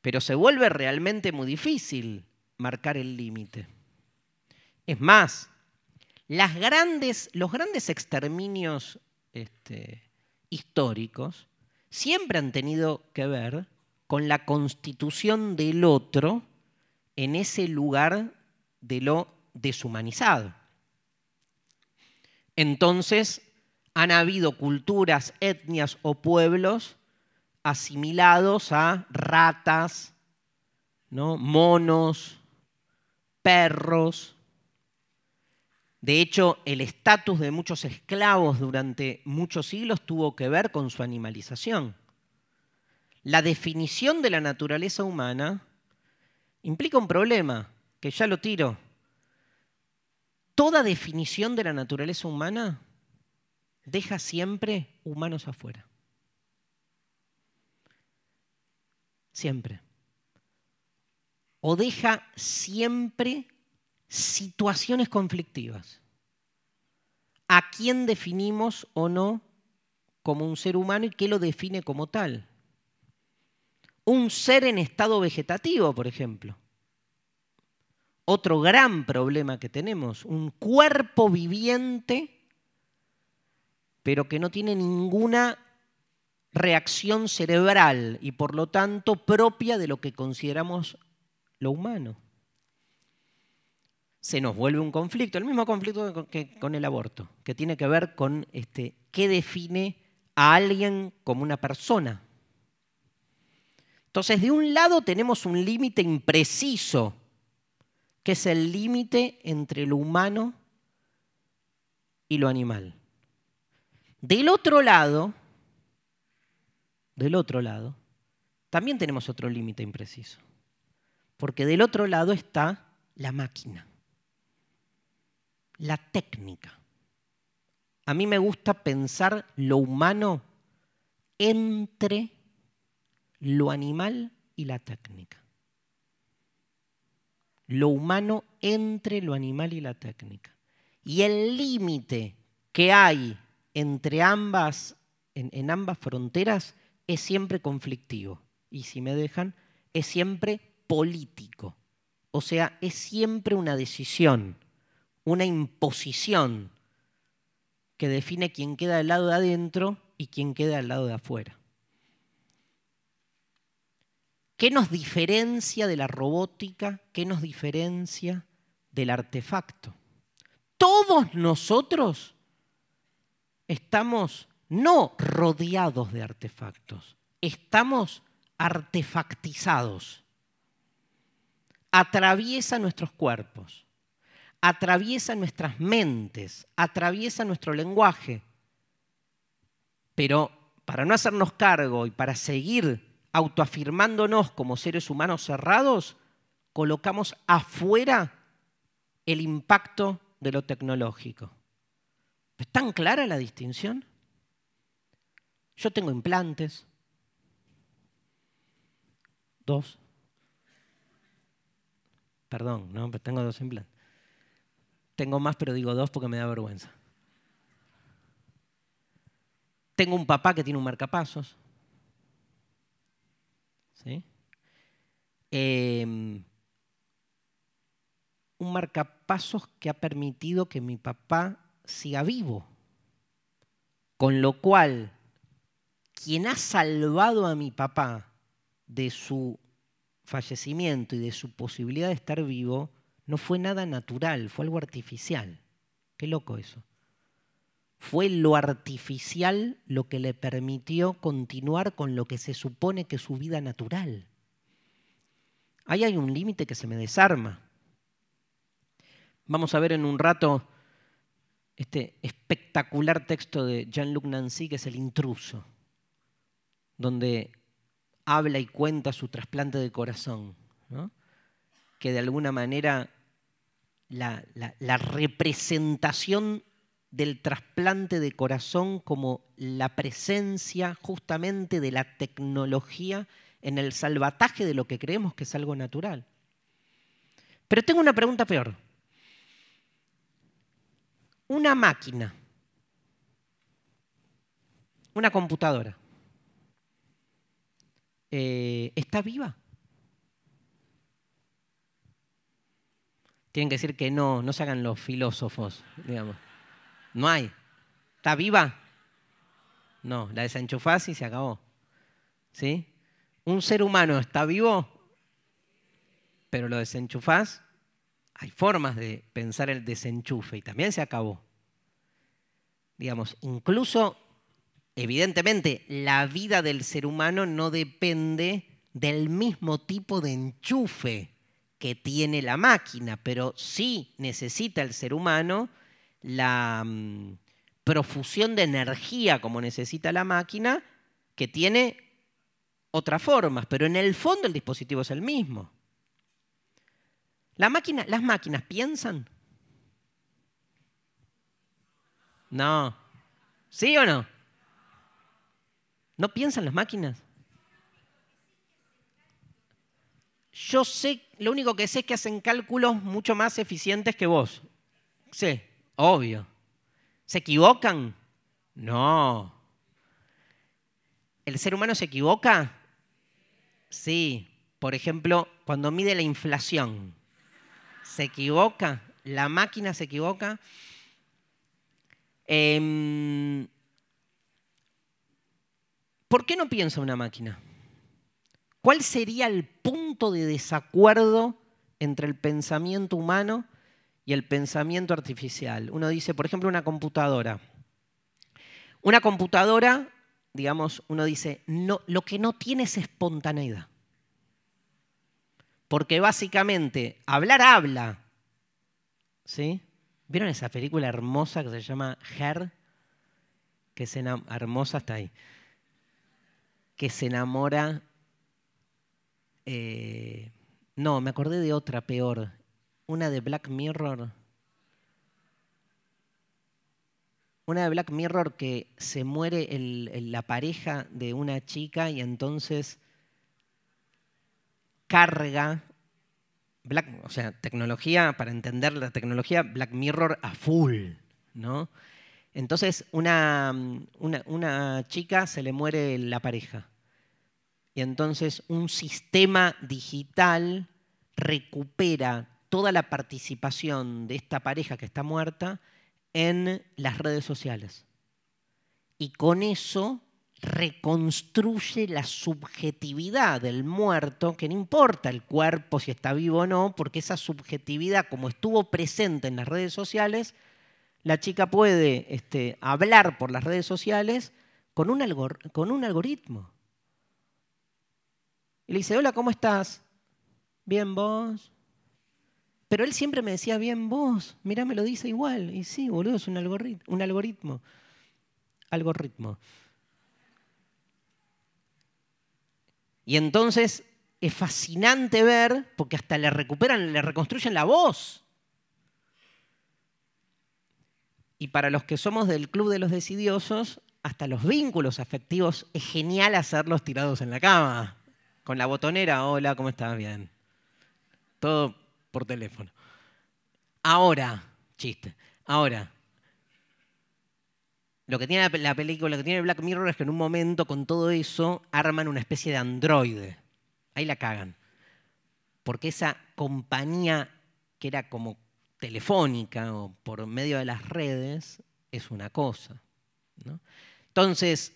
Pero se vuelve realmente muy difícil marcar el límite. Es más, los grandes exterminios este, históricos siempre han tenido que ver con la constitución del otro en ese lugar de lo deshumanizado. Entonces, han habido culturas, etnias o pueblos asimilados a ratas, ¿no? monos, perros. De hecho, el estatus de muchos esclavos durante muchos siglos tuvo que ver con su animalización la definición de la naturaleza humana implica un problema, que ya lo tiro. Toda definición de la naturaleza humana deja siempre humanos afuera. Siempre. O deja siempre situaciones conflictivas. ¿A quién definimos o no como un ser humano y qué lo define como tal? un ser en estado vegetativo, por ejemplo. Otro gran problema que tenemos, un cuerpo viviente, pero que no tiene ninguna reacción cerebral y por lo tanto propia de lo que consideramos lo humano. Se nos vuelve un conflicto, el mismo conflicto que con el aborto, que tiene que ver con este, qué define a alguien como una persona. Entonces, de un lado tenemos un límite impreciso, que es el límite entre lo humano y lo animal. Del otro lado, del otro lado, también tenemos otro límite impreciso, porque del otro lado está la máquina, la técnica. A mí me gusta pensar lo humano entre lo animal y la técnica. Lo humano entre lo animal y la técnica. Y el límite que hay entre ambas, en, ambas fronteras, es siempre conflictivo. Y si me dejan, es siempre político. O sea, es siempre una decisión, una imposición que define quién queda al lado de adentro y quién queda al lado de afuera. ¿Qué nos diferencia de la robótica? ¿Qué nos diferencia del artefacto? Todos nosotros estamos no rodeados de artefactos, estamos artefactizados. Atraviesa nuestros cuerpos, atraviesa nuestras mentes, atraviesa nuestro lenguaje. Pero para no hacernos cargo y para seguir autoafirmándonos como seres humanos cerrados, colocamos afuera el impacto de lo tecnológico. ¿Es tan clara la distinción? Yo tengo implantes. Dos. Perdón, no, pero tengo dos implantes. Tengo más, pero digo dos porque me da vergüenza. Tengo un papá que tiene un marcapasos. ¿sí? Em, un marcapasos que ha permitido que mi papá siga vivo. Con lo cual, quien ha salvado a mi papá de su fallecimiento y de su posibilidad de estar vivo, no fue nada natural, fue algo artificial. Qué loco eso. Fue lo artificial lo que le permitió continuar con lo que se supone que es su vida natural. Ahí hay un límite que se me desarma. Vamos a ver en un rato este espectacular texto de Jean-Luc Nancy, que es El intruso, donde habla y cuenta su trasplante de corazón, que de alguna manera la, la representación del trasplante de corazón como la presencia justamente de la tecnología en el salvataje de lo que creemos que es algo natural. Pero tengo una pregunta peor. Una máquina, una computadora, eh, ¿está viva? Tienen que decir que no, no se hagan los filósofos, digamos. No hay. ¿Está viva? No, la desenchufás y se acabó. ¿Sí? Un ser humano está vivo, pero lo desenchufás. Hay formas de pensar el desenchufe y también se acabó. Digamos, incluso, evidentemente, la vida del ser humano no depende del mismo tipo de enchufe que tiene la máquina, pero sí necesita el ser humano la mm, profusión de energía como necesita la máquina, que tiene otras formas, pero en el fondo el dispositivo es el mismo. ¿Las máquinas piensan? No. ¿Sí o no? ¿No piensan las máquinas? Yo sé, lo único que sé es que hacen cálculos mucho más eficientes que vos. Sí. Obvio. ¿Se equivocan? No. ¿El ser humano se equivoca? Sí. Por ejemplo, cuando mide la inflación, ¿se equivoca? ¿La máquina se equivoca? Em, ¿Por qué no piensa una máquina? ¿Cuál sería el punto de desacuerdo entre el pensamiento humano y el pensamiento artificial. Uno dice, por ejemplo, una computadora. Una computadora, digamos, uno dice, no, lo que no tiene es espontaneidad. Porque básicamente, hablar habla. ¿Sí? ¿Vieron esa película hermosa que se llama Her? Que es hermosa está ahí. Que se enamora. Eh, no, me acordé de otra peor una de Black Mirror. Una de Black Mirror que se muere la pareja de una chica y entonces carga o sea, tecnología, para entender la tecnología, Black Mirror a full, ¿no? Entonces, una, una, chica se le muere la pareja. Y entonces un sistema digital recupera toda la participación de esta pareja que está muerta en las redes sociales. Y con eso reconstruye la subjetividad del muerto, que no importa el cuerpo si está vivo o no, porque esa subjetividad, como estuvo presente en las redes sociales, la chica puede este, hablar por las redes sociales con un, con un algoritmo. Y le dice, hola, ¿cómo estás? Bien, vos. Pero él siempre me decía, bien vos, mirá, me lo dice igual. Y sí, boludo, es un algoritmo. Un algoritmo. algoritmo. Y entonces es fascinante ver, porque hasta le recuperan, le reconstruyen la voz. Y para los que somos del club de los decidiosos, hasta los vínculos afectivos es genial hacerlos tirados en la cama. Con la botonera, hola, ¿cómo estás? Bien. Todo por teléfono. Ahora, chiste, ahora, lo que tiene la película, lo que tiene Black Mirror es que en un momento con todo eso arman una especie de androide. Ahí la cagan. Porque esa compañía que era como telefónica o por medio de las redes es una cosa. Entonces,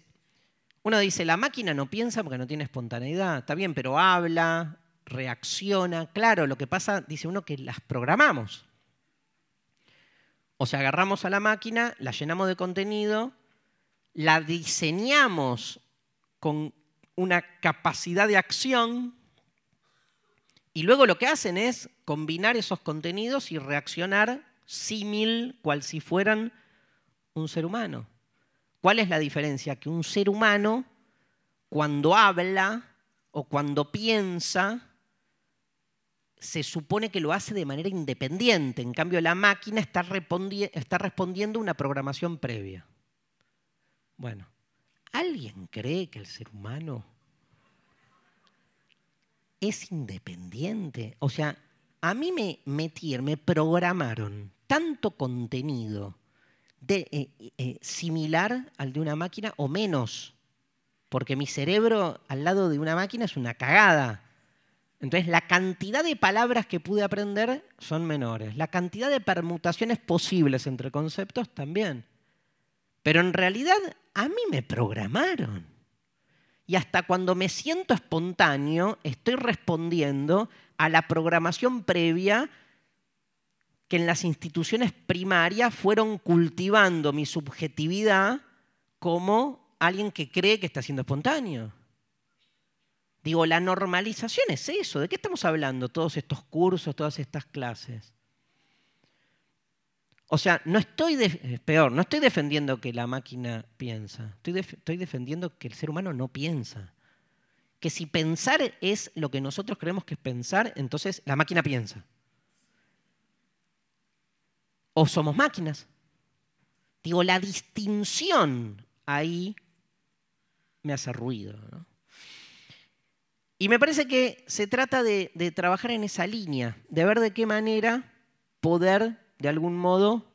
uno dice, la máquina no piensa porque no tiene espontaneidad. Está bien, pero habla, reacciona. Claro, lo que pasa, dice uno, que las programamos. O sea, agarramos a la máquina, la llenamos de contenido, la diseñamos con una capacidad de acción y luego lo que hacen es combinar esos contenidos y reaccionar símil cual si fueran un ser humano. ¿Cuál es la diferencia? Que un ser humano cuando habla o cuando piensa se supone que lo hace de manera independiente, en cambio la máquina está, respondiendo una programación previa. Bueno, ¿alguien cree que el ser humano es independiente? O sea, a mí me metieron, me programaron tanto contenido eh, eh, eh, similar al de una máquina o menos, porque mi cerebro al lado de una máquina es una cagada. Entonces, la cantidad de palabras que pude aprender son menores. La cantidad de permutaciones posibles entre conceptos también. Pero en realidad, a mí me programaron. Y hasta cuando me siento espontáneo, estoy respondiendo a la programación previa que en las instituciones primarias fueron cultivando mi subjetividad como alguien que cree que está siendo espontáneo. Digo, la normalización es eso. ¿De qué estamos hablando todos estos cursos, todas estas clases? O sea, no estoy, eh, peor, no estoy defendiendo que la máquina piensa, estoy, estoy, defendiendo que el ser humano no piensa. Que si pensar es lo que nosotros creemos que es pensar, entonces la máquina piensa. O somos máquinas. Digo, la distinción ahí me hace ruido. ¿no? Y me parece que se trata de, trabajar en esa línea, de ver de qué manera poder, de algún modo,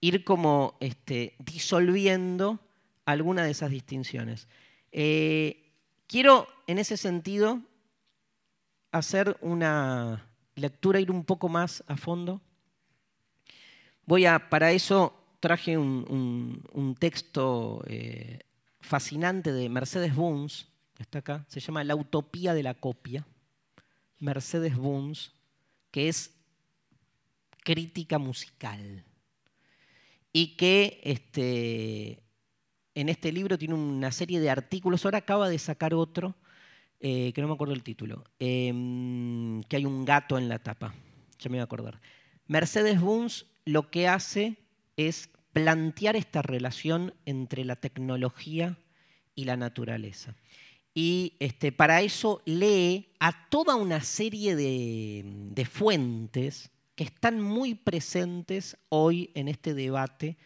ir como este, disolviendo alguna de esas distinciones. Eh, quiero, en ese sentido, hacer una lectura, ir un poco más a fondo. Voy a, para eso traje un, texto eh, fascinante de Mercedes Buns, está acá, se llama La Utopía de la Copia, Mercedes Boons, que es crítica musical. Y que este, en este libro tiene una serie de artículos, ahora acaba de sacar otro, eh, que no me acuerdo el título, em, que hay un gato en la tapa, ya me voy a acordar. Mercedes Boons lo que hace es plantear esta relación entre la tecnología y la naturaleza y este, para eso lee a toda una serie de, fuentes que están muy presentes hoy en este debate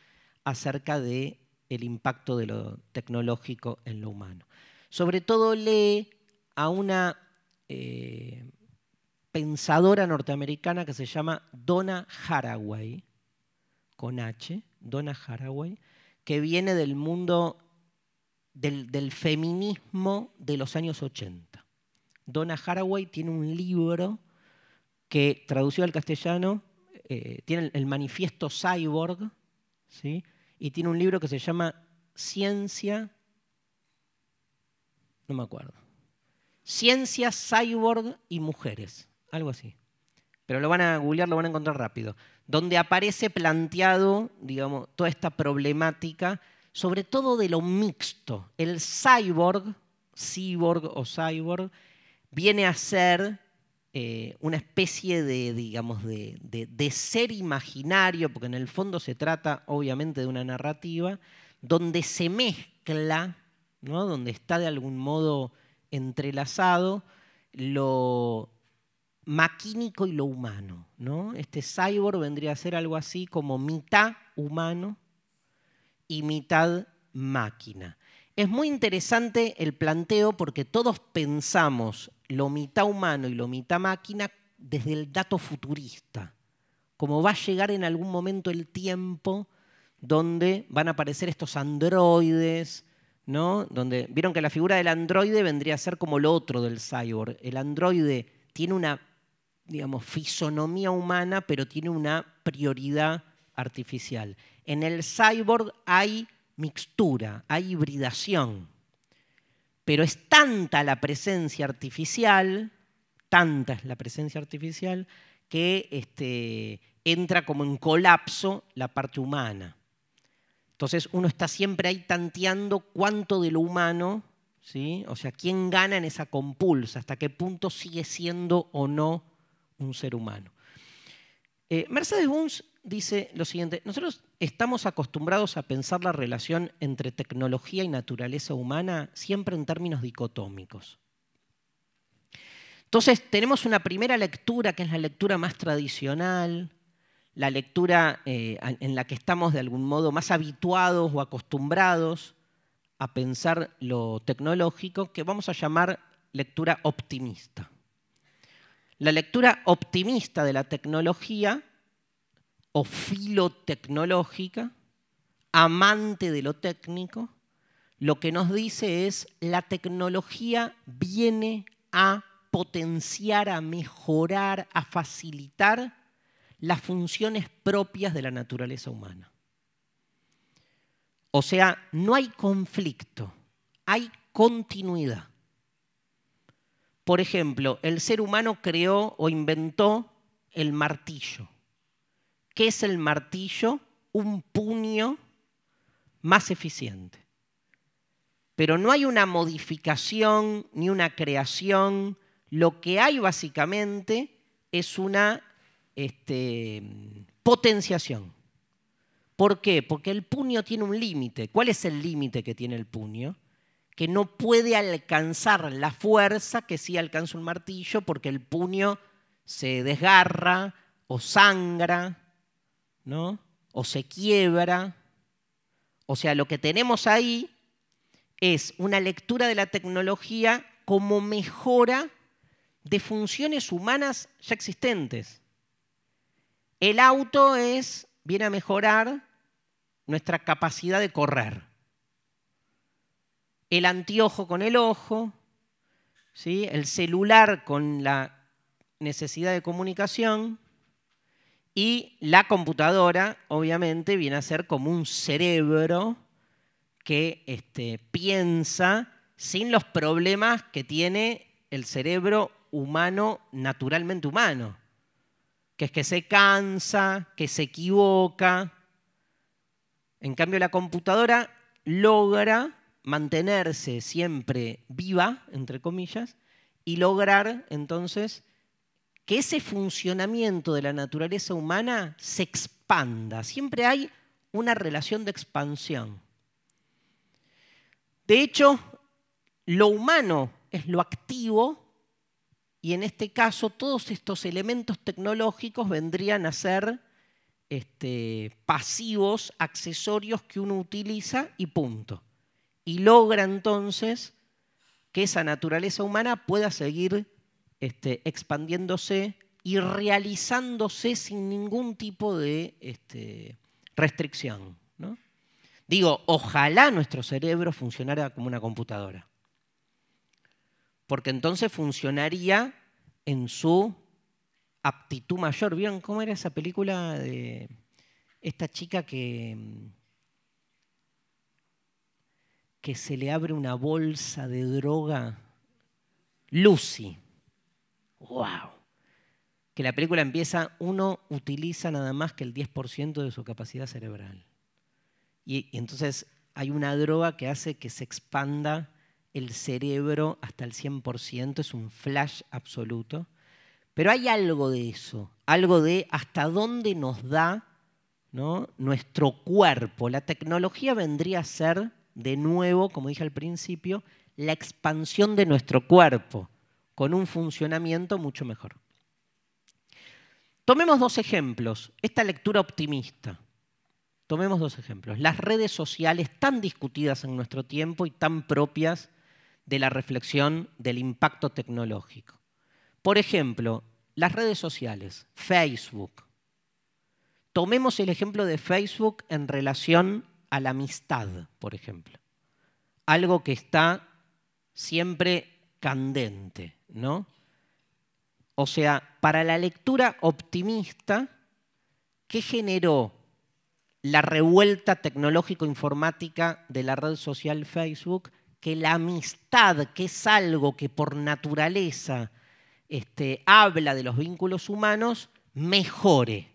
acerca del el impacto de lo tecnológico en lo humano. Sobre todo lee a una eh, pensadora norteamericana que se llama Donna Haraway, con H, Donna Haraway, que viene del mundo del, feminismo de los años 80. Donna Haraway tiene un libro que, traducido al castellano, eh, tiene el, manifiesto Cyborg, ¿sí? y tiene un libro que se llama Ciencia, no me acuerdo, Ciencia, Cyborg y Mujeres, algo así. Pero lo van a googlear, lo van a encontrar rápido, donde aparece planteado, digamos, toda esta problemática sobre todo de lo mixto. El cyborg, cyborg o cyborg, viene a ser eh, una especie de, digamos, de, ser imaginario, porque en el fondo se trata obviamente de una narrativa, donde se mezcla, ¿no? donde está de algún modo entrelazado lo maquínico y lo humano. ¿no? Este cyborg vendría a ser algo así como mitad humano y mitad máquina. Es muy interesante el planteo porque todos pensamos lo mitad humano y lo mitad máquina desde el dato futurista, como va a llegar en algún momento el tiempo donde van a aparecer estos androides, ¿no? Donde vieron que la figura del androide vendría a ser como lo otro del cyborg. El androide tiene una digamos fisonomía humana, pero tiene una prioridad artificial. En el cyborg hay mixtura, hay hibridación, pero es tanta la presencia artificial, tanta es la presencia artificial, que este, entra como en colapso la parte humana. Entonces uno está siempre ahí tanteando cuánto de lo humano, ¿sí? o sea, quién gana en esa compulsa, hasta qué punto sigue siendo o no un ser humano. Eh, Mercedes Bunz dice lo siguiente, nosotros estamos acostumbrados a pensar la relación entre tecnología y naturaleza humana siempre en términos dicotómicos. Entonces tenemos una primera lectura que es la lectura más tradicional, la lectura eh, en la que estamos de algún modo más habituados o acostumbrados a pensar lo tecnológico, que vamos a llamar lectura optimista. La lectura optimista de la tecnología o filotecnológica, amante de lo técnico, lo que nos dice es la tecnología viene a potenciar, a mejorar, a facilitar las funciones propias de la naturaleza humana. O sea, no hay conflicto, hay continuidad. Por ejemplo, el ser humano creó o inventó el martillo. ¿Qué es el martillo? Un puño más eficiente. Pero no hay una modificación ni una creación. Lo que hay básicamente es una este, potenciación. ¿Por qué? Porque el puño tiene un límite. ¿Cuál es el límite que tiene el puño? Que no puede alcanzar la fuerza que sí alcanza un martillo porque el puño se desgarra o sangra ¿no? O se quiebra. O sea, lo que tenemos ahí es una lectura de la tecnología como mejora de funciones humanas ya existentes. El auto es, viene a mejorar nuestra capacidad de correr. El anteojo con el ojo, ¿sí? el celular con la necesidad de comunicación, y la computadora, obviamente, viene a ser como un cerebro que este, piensa sin los problemas que tiene el cerebro humano, naturalmente humano, que es que se cansa, que se equivoca. En cambio, la computadora logra mantenerse siempre viva, entre comillas, y lograr entonces que ese funcionamiento de la naturaleza humana se expanda. Siempre hay una relación de expansión. De hecho, lo humano es lo activo y en este caso todos estos elementos tecnológicos vendrían a ser este, pasivos, accesorios que uno utiliza y punto. Y logra entonces que esa naturaleza humana pueda seguir este, expandiéndose y realizándose sin ningún tipo de este, restricción. Digo, ojalá nuestro cerebro funcionara como una computadora, porque entonces funcionaría en su aptitud mayor. ¿Vieron cómo era esa película de esta chica que, que se le abre una bolsa de droga? Lucy. ¡Wow! Que la película empieza, uno utiliza nada más que el 10% de su capacidad cerebral. Y, entonces hay una droga que hace que se expanda el cerebro hasta el 100%, es un flash absoluto. Pero hay algo de eso, algo de hasta dónde nos da nuestro cuerpo. La tecnología vendría a ser, de nuevo, como dije al principio, la expansión de nuestro cuerpo con un funcionamiento mucho mejor. Tomemos dos ejemplos, esta lectura optimista. Tomemos dos ejemplos. Las redes sociales tan discutidas en nuestro tiempo y tan propias de la reflexión del impacto tecnológico. Por ejemplo, las redes sociales, Facebook. Tomemos el ejemplo de Facebook en relación a la amistad, por ejemplo. Algo que está siempre candente, ¿no? O sea, para la lectura optimista, ¿qué generó la revuelta tecnológico-informática de la red social Facebook? Que la amistad, que es algo que por naturaleza este, habla de los vínculos humanos, mejore.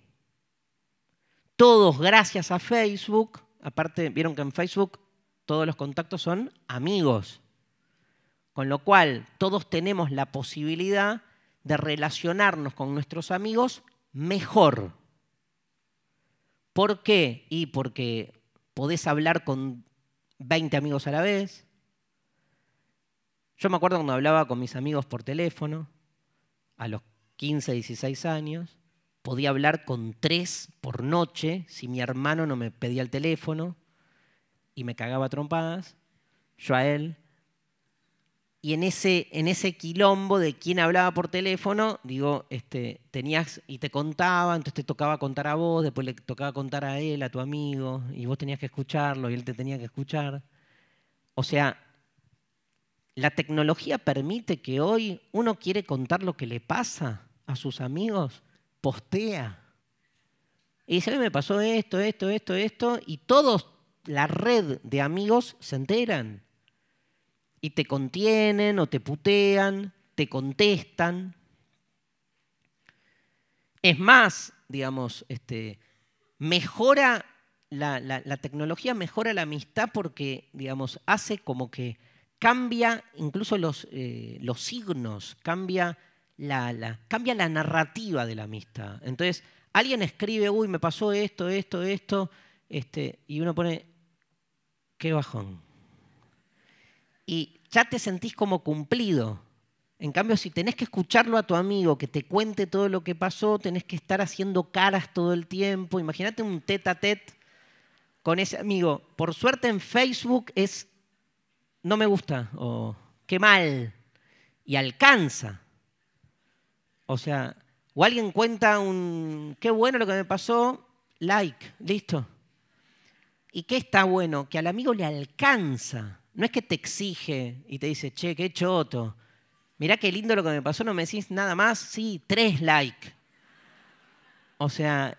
Todos gracias a Facebook, aparte vieron que en Facebook todos los contactos son amigos. Con lo cual, todos tenemos la posibilidad de relacionarnos con nuestros amigos mejor. ¿Por qué? Y porque podés hablar con 20 amigos a la vez. Yo me acuerdo cuando hablaba con mis amigos por teléfono, a los 15, 16 años, podía hablar con tres por noche si mi hermano no me pedía el teléfono y me cagaba trompadas, yo a él y en ese, en ese quilombo de quién hablaba por teléfono, digo, este, tenías y te contaba, entonces te tocaba contar a vos, después le tocaba contar a él, a tu amigo, y vos tenías que escucharlo y él te tenía que escuchar. O sea, la tecnología permite que hoy uno quiere contar lo que le pasa a sus amigos, postea. Y dice, a me pasó esto, esto, esto, esto, y todos, la red de amigos se enteran y te contienen o te putean, te contestan. Es más, digamos, este, mejora la, tecnología, mejora la amistad porque, digamos, hace como que cambia incluso los, eh, los signos, cambia la, la, cambia la narrativa de la amistad. Entonces, alguien escribe, uy, me pasó esto, esto, esto, este, y uno pone, qué bajón y ya te sentís como cumplido. En cambio, si tenés que escucharlo a tu amigo, que te cuente todo lo que pasó, tenés que estar haciendo caras todo el tiempo. Imagínate un tete a tete con ese amigo. Por suerte en Facebook es no me gusta o qué mal y alcanza. O sea, o alguien cuenta un qué bueno lo que me pasó, like, listo. ¿Y qué está bueno? Que al amigo le alcanza no es que te exige y te dice, che, qué choto. Mirá qué lindo lo que me pasó, no me decís nada más. Sí, tres likes. O sea,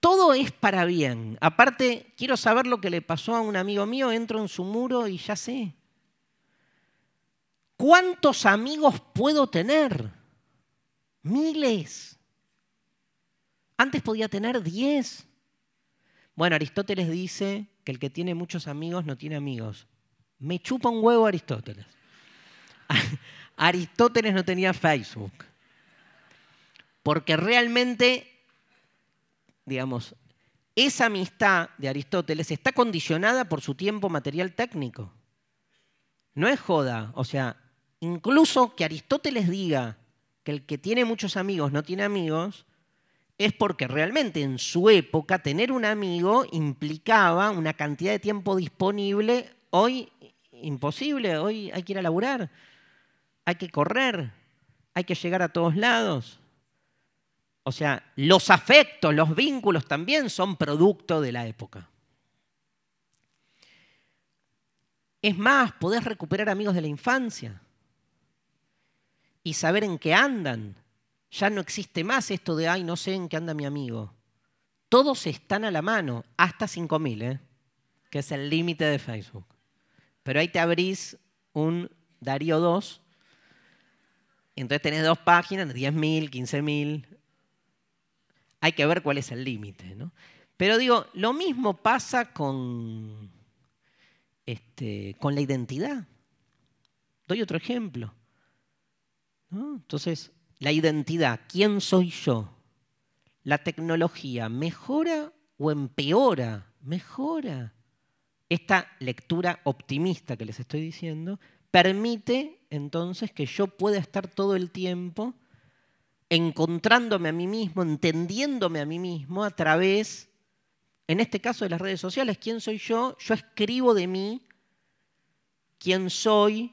todo es para bien. Aparte, quiero saber lo que le pasó a un amigo mío, entro en su muro y ya sé. ¿Cuántos amigos puedo tener? Miles. Antes podía tener diez. Bueno, Aristóteles dice que el que tiene muchos amigos no tiene amigos. Me chupa un huevo Aristóteles. Aristóteles no tenía Facebook. Porque realmente, digamos, esa amistad de Aristóteles está condicionada por su tiempo material técnico. No es joda. O sea, incluso que Aristóteles diga que el que tiene muchos amigos no tiene amigos, es porque realmente en su época tener un amigo implicaba una cantidad de tiempo disponible hoy imposible, hoy hay que ir a laburar, hay que correr, hay que llegar a todos lados. O sea, los afectos, los vínculos también son producto de la época. Es más, podés recuperar amigos de la infancia y saber en qué andan, ya no existe más esto de, ay, no sé en qué anda mi amigo. Todos están a la mano, hasta 5.000, ¿eh? que es el límite de Facebook. Pero ahí te abrís un Darío 2, entonces tenés dos páginas, 10.000, 15.000. Hay que ver cuál es el límite. ¿no? Pero digo, lo mismo pasa con, este, con la identidad. Doy otro ejemplo. ¿no? Entonces, la identidad, quién soy yo, la tecnología, ¿mejora o empeora? Mejora. Esta lectura optimista que les estoy diciendo permite entonces que yo pueda estar todo el tiempo encontrándome a mí mismo, entendiéndome a mí mismo a través, en este caso de las redes sociales, quién soy yo, yo escribo de mí, quién soy,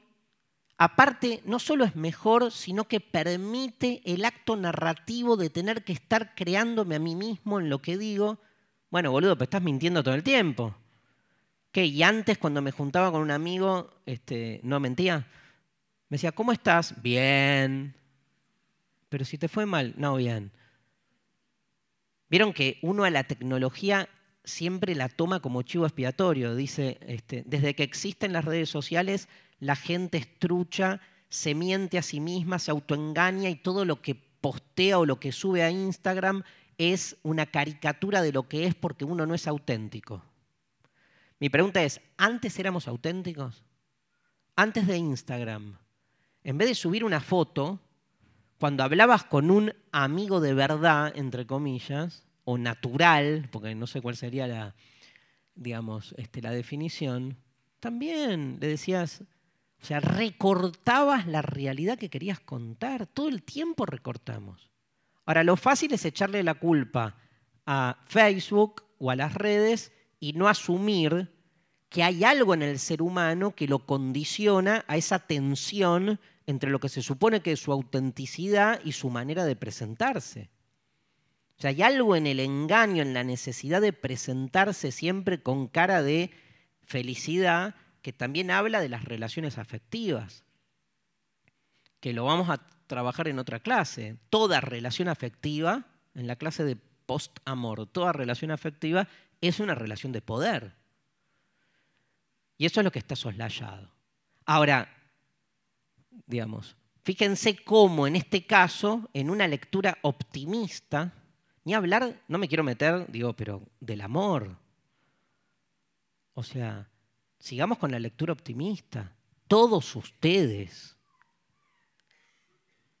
aparte no solo es mejor, sino que permite el acto narrativo de tener que estar creándome a mí mismo en lo que digo. Bueno, boludo, pero estás mintiendo todo el tiempo. ¿Qué? Y antes cuando me juntaba con un amigo, este, no mentía. Me decía, ¿cómo estás? Bien. Pero si te fue mal, no bien. Vieron que uno a la tecnología siempre la toma como chivo expiatorio. Dice, este, desde que existen las redes sociales, la gente estrucha, se miente a sí misma, se autoengaña y todo lo que postea o lo que sube a Instagram es una caricatura de lo que es porque uno no es auténtico. Mi pregunta es, ¿antes éramos auténticos? Antes de Instagram, en vez de subir una foto, cuando hablabas con un amigo de verdad, entre comillas, o natural, porque no sé cuál sería la, este, la definición, también le decías, o sea, recortabas la realidad que querías contar. Todo el tiempo recortamos. Ahora, lo fácil es echarle la culpa a Facebook o a las redes y no asumir que hay algo en el ser humano que lo condiciona a esa tensión entre lo que se supone que es su autenticidad y su manera de presentarse. O sea, hay algo en el engaño, en la necesidad de presentarse siempre con cara de felicidad que también habla de las relaciones afectivas, que lo vamos a trabajar en otra clase. Toda relación afectiva, en la clase de post-amor, toda relación afectiva es una relación de poder. Y eso es lo que está soslayado. Ahora, digamos, fíjense cómo en este caso, en una lectura optimista, ni hablar, no me quiero meter, digo, pero del amor. O sea, Sigamos con la lectura optimista. Todos ustedes,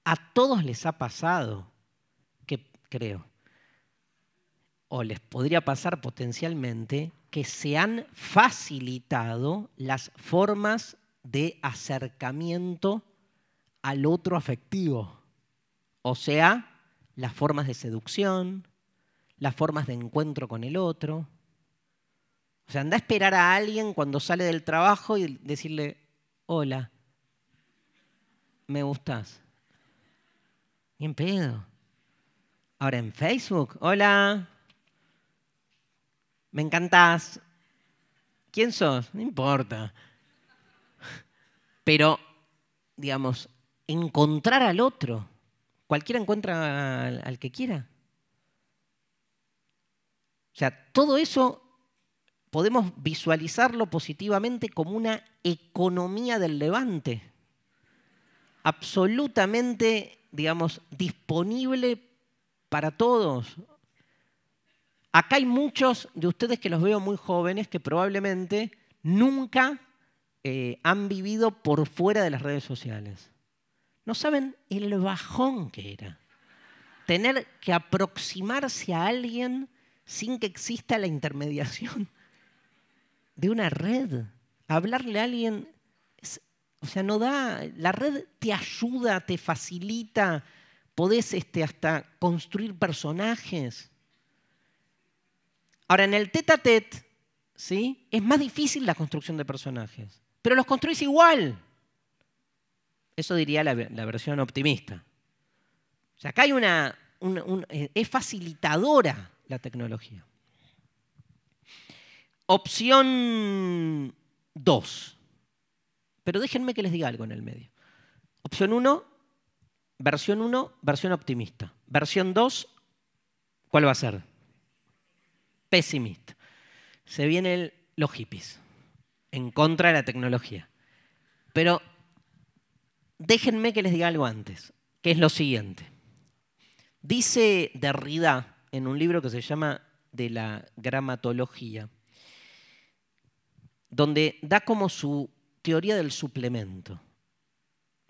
a todos les ha pasado, que creo, o les podría pasar potencialmente, que se han facilitado las formas de acercamiento al otro afectivo. O sea, las formas de seducción, las formas de encuentro con el otro, o sea, anda a esperar a alguien cuando sale del trabajo y decirle, hola, me gustas. Ni en pedo. Ahora en Facebook, hola, me encantás. ¿Quién sos? No importa. Pero, digamos, encontrar al otro. Cualquiera encuentra al, al que quiera. O sea, todo eso podemos visualizarlo positivamente como una economía del levante, absolutamente, digamos, disponible para todos. Acá hay muchos de ustedes que los veo muy jóvenes que probablemente nunca eh, han vivido por fuera de las redes sociales. No saben el bajón que era. Tener que aproximarse a alguien sin que exista la intermediación de una red. Hablarle a alguien, o sea, no da, la red te ayuda, te facilita, podés este, hasta construir personajes. Ahora, en el tete a tete, ¿sí? es más difícil la construcción de personajes, pero los construís igual. Eso diría la, versión optimista. O sea, acá hay eh, es facilitadora la tecnología. Opción 2. Pero déjenme que les diga algo en el medio. Opción 1, versión 1, versión optimista. Versión 2, ¿cuál va a ser? Pesimista. Se vienen los hippies en contra de la tecnología. Pero déjenme que les diga algo antes, que es lo siguiente. Dice Derrida en un libro que se llama De la gramatología, donde da como su teoría del suplemento,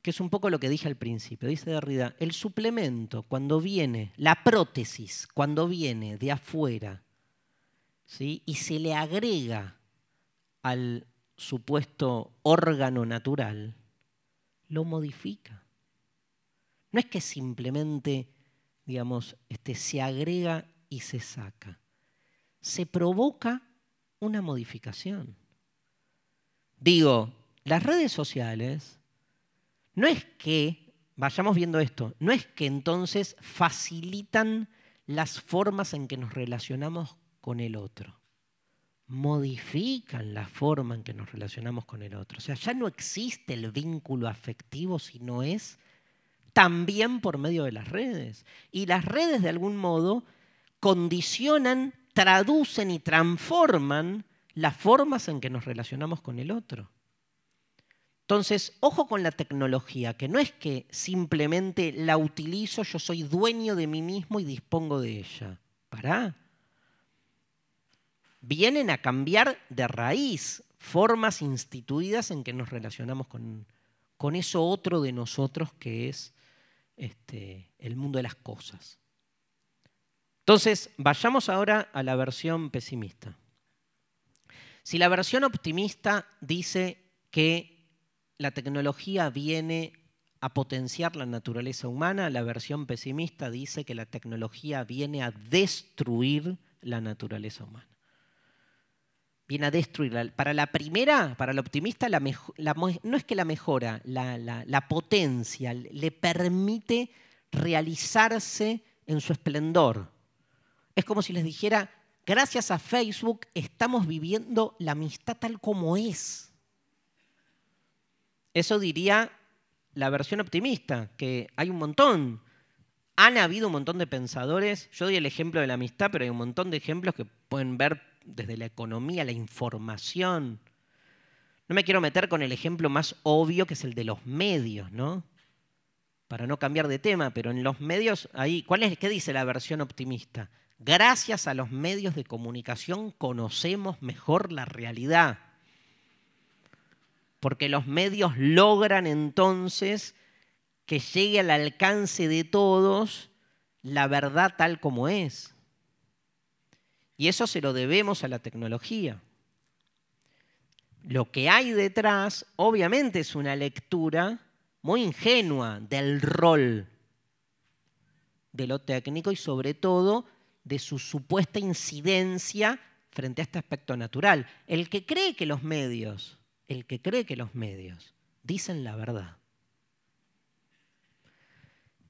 que es un poco lo que dije al principio. Dice Derrida, el suplemento cuando viene, la prótesis cuando viene de afuera ¿sí? y se le agrega al supuesto órgano natural, lo modifica. No es que simplemente, digamos, este, se agrega y se saca. Se provoca una modificación. Digo, las redes sociales no es que, vayamos viendo esto, no es que entonces facilitan las formas en que nos relacionamos con el otro. Modifican la forma en que nos relacionamos con el otro. O sea, ya no existe el vínculo afectivo si no es también por medio de las redes. Y las redes de algún modo condicionan, traducen y transforman las formas en que nos relacionamos con el otro. Entonces, ojo con la tecnología, que no es que simplemente la utilizo, yo soy dueño de mí mismo y dispongo de ella. ¿Para? Vienen a cambiar de raíz formas instituidas en que nos relacionamos con, con eso otro de nosotros que es este, el mundo de las cosas. Entonces, vayamos ahora a la versión pesimista. Si la versión optimista dice que la tecnología viene a potenciar la naturaleza humana, la versión pesimista dice que la tecnología viene a destruir la naturaleza humana. Viene a destruirla. Para la primera, para el optimista, no es que la mejora, la potencia, le permite realizarse en su esplendor. Es como si les dijera, Gracias a Facebook estamos viviendo la amistad tal como es. Eso diría la versión optimista, que hay un montón. Han habido un montón de pensadores. Yo doy el ejemplo de la amistad, pero hay un montón de ejemplos que pueden ver desde la economía, la información. No me quiero meter con el ejemplo más obvio, que es el de los medios, ¿no? Para no cambiar de tema, pero en los medios, ahí, ¿cuál es, ¿qué dice la versión optimista? Gracias a los medios de comunicación conocemos mejor la realidad, porque los medios logran entonces que llegue al alcance de todos la verdad tal como es. Y eso se lo debemos a la tecnología. Lo que hay detrás, obviamente, es una lectura muy ingenua del rol de lo técnico y sobre todo de su supuesta incidencia frente a este aspecto natural. El que cree que los medios, el que cree que los medios dicen la verdad.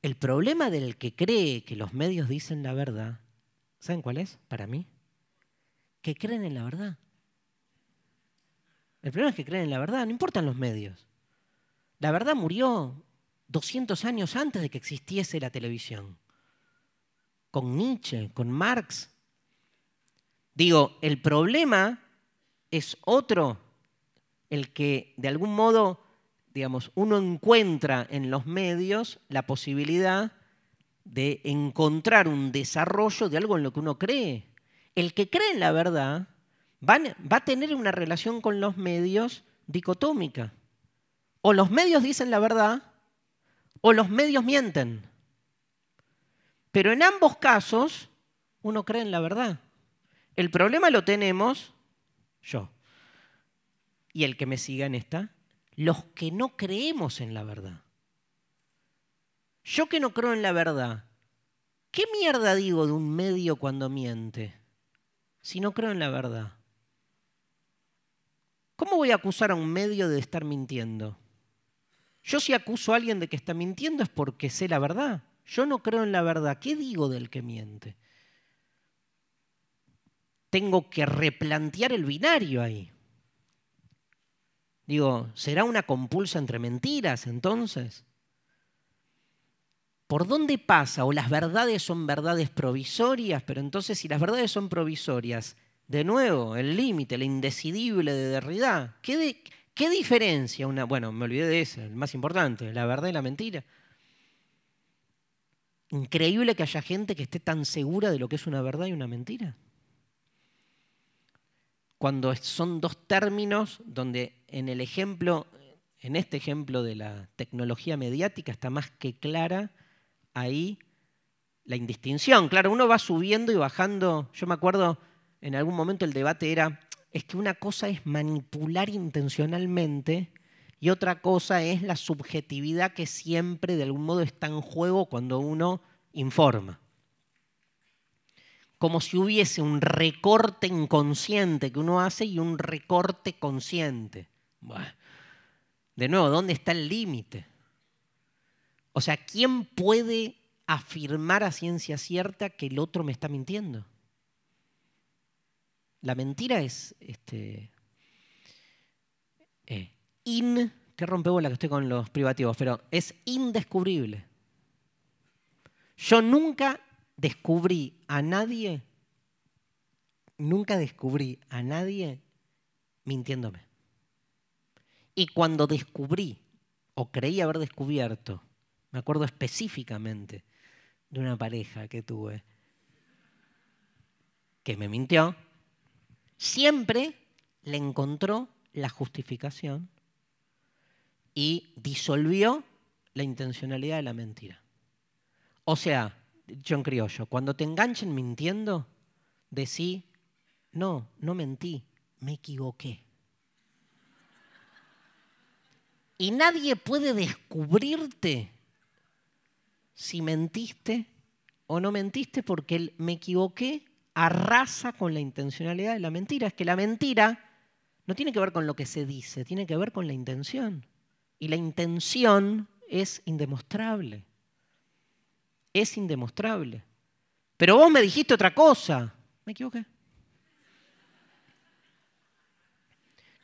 El problema del que cree que los medios dicen la verdad, ¿saben cuál es para mí? Que creen en la verdad. El problema es que creen en la verdad, no importan los medios. La verdad murió 200 años antes de que existiese la televisión con Nietzsche, con Marx. Digo, el problema es otro, el que de algún modo, digamos, uno encuentra en los medios la posibilidad de encontrar un desarrollo de algo en lo que uno cree. El que cree en la verdad va a tener una relación con los medios dicotómica. O los medios dicen la verdad o los medios mienten. Pero en ambos casos, uno cree en la verdad. El problema lo tenemos yo y el que me siga en esta, los que no creemos en la verdad. Yo que no creo en la verdad, ¿qué mierda digo de un medio cuando miente? Si no creo en la verdad. ¿Cómo voy a acusar a un medio de estar mintiendo? Yo si acuso a alguien de que está mintiendo es porque sé la verdad. Yo no creo en la verdad. ¿Qué digo del que miente? Tengo que replantear el binario ahí. Digo, ¿será una compulsa entre mentiras entonces? ¿Por dónde pasa? O las verdades son verdades provisorias, pero entonces si las verdades son provisorias, de nuevo, el límite, el indecidible de Derrida, ¿qué, diferencia una... Bueno, me olvidé de eso, el más importante, la verdad y la mentira. Increíble que haya gente que esté tan segura de lo que es una verdad y una mentira. Cuando son dos términos donde en el ejemplo, en este ejemplo de la tecnología mediática está más que clara ahí la indistinción. Claro, uno va subiendo y bajando. Yo me acuerdo en algún momento el debate era, es que una cosa es manipular intencionalmente y otra cosa es la subjetividad que siempre de algún modo está en juego cuando uno informa. Como si hubiese un recorte inconsciente que uno hace y un recorte consciente. de nuevo, ¿dónde está el límite? O sea, ¿quién puede afirmar a ciencia cierta que el otro me está mintiendo? La mentira es este, eh, in, qué rompebola que estoy con los privativos, pero es indescubrible. Yo nunca descubrí a nadie, nunca descubrí a nadie mintiéndome. Y cuando descubrí, o creí haber descubierto, me acuerdo específicamente de una pareja que tuve, que me mintió, siempre le encontró la justificación y disolvió la intencionalidad de la mentira. O sea, John en criollo, cuando te enganchen mintiendo, decí, no, no mentí, me equivoqué. Y nadie puede descubrirte si mentiste o no mentiste porque el me equivoqué arrasa con la intencionalidad de la mentira. Es que la mentira no tiene que ver con lo que se dice, tiene que ver con la intención y la intención es indemostrable. Es indemostrable. Pero vos me dijiste otra cosa. Me equivoqué.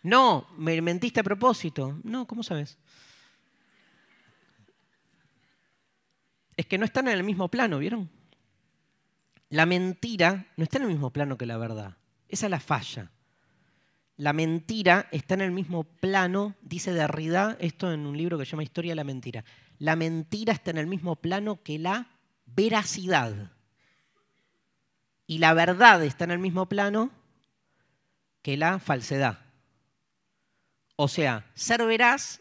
No, me mentiste a propósito. No, ¿cómo sabes? Es que no están en el mismo plano, ¿vieron? La mentira no está en el mismo plano que la verdad. Esa es la falla la mentira está en el mismo plano, dice Derrida, esto en un libro que se llama Historia de la Mentira, la mentira está en el mismo plano que la veracidad. Y la verdad está en el mismo plano que la falsedad. O sea, ser veraz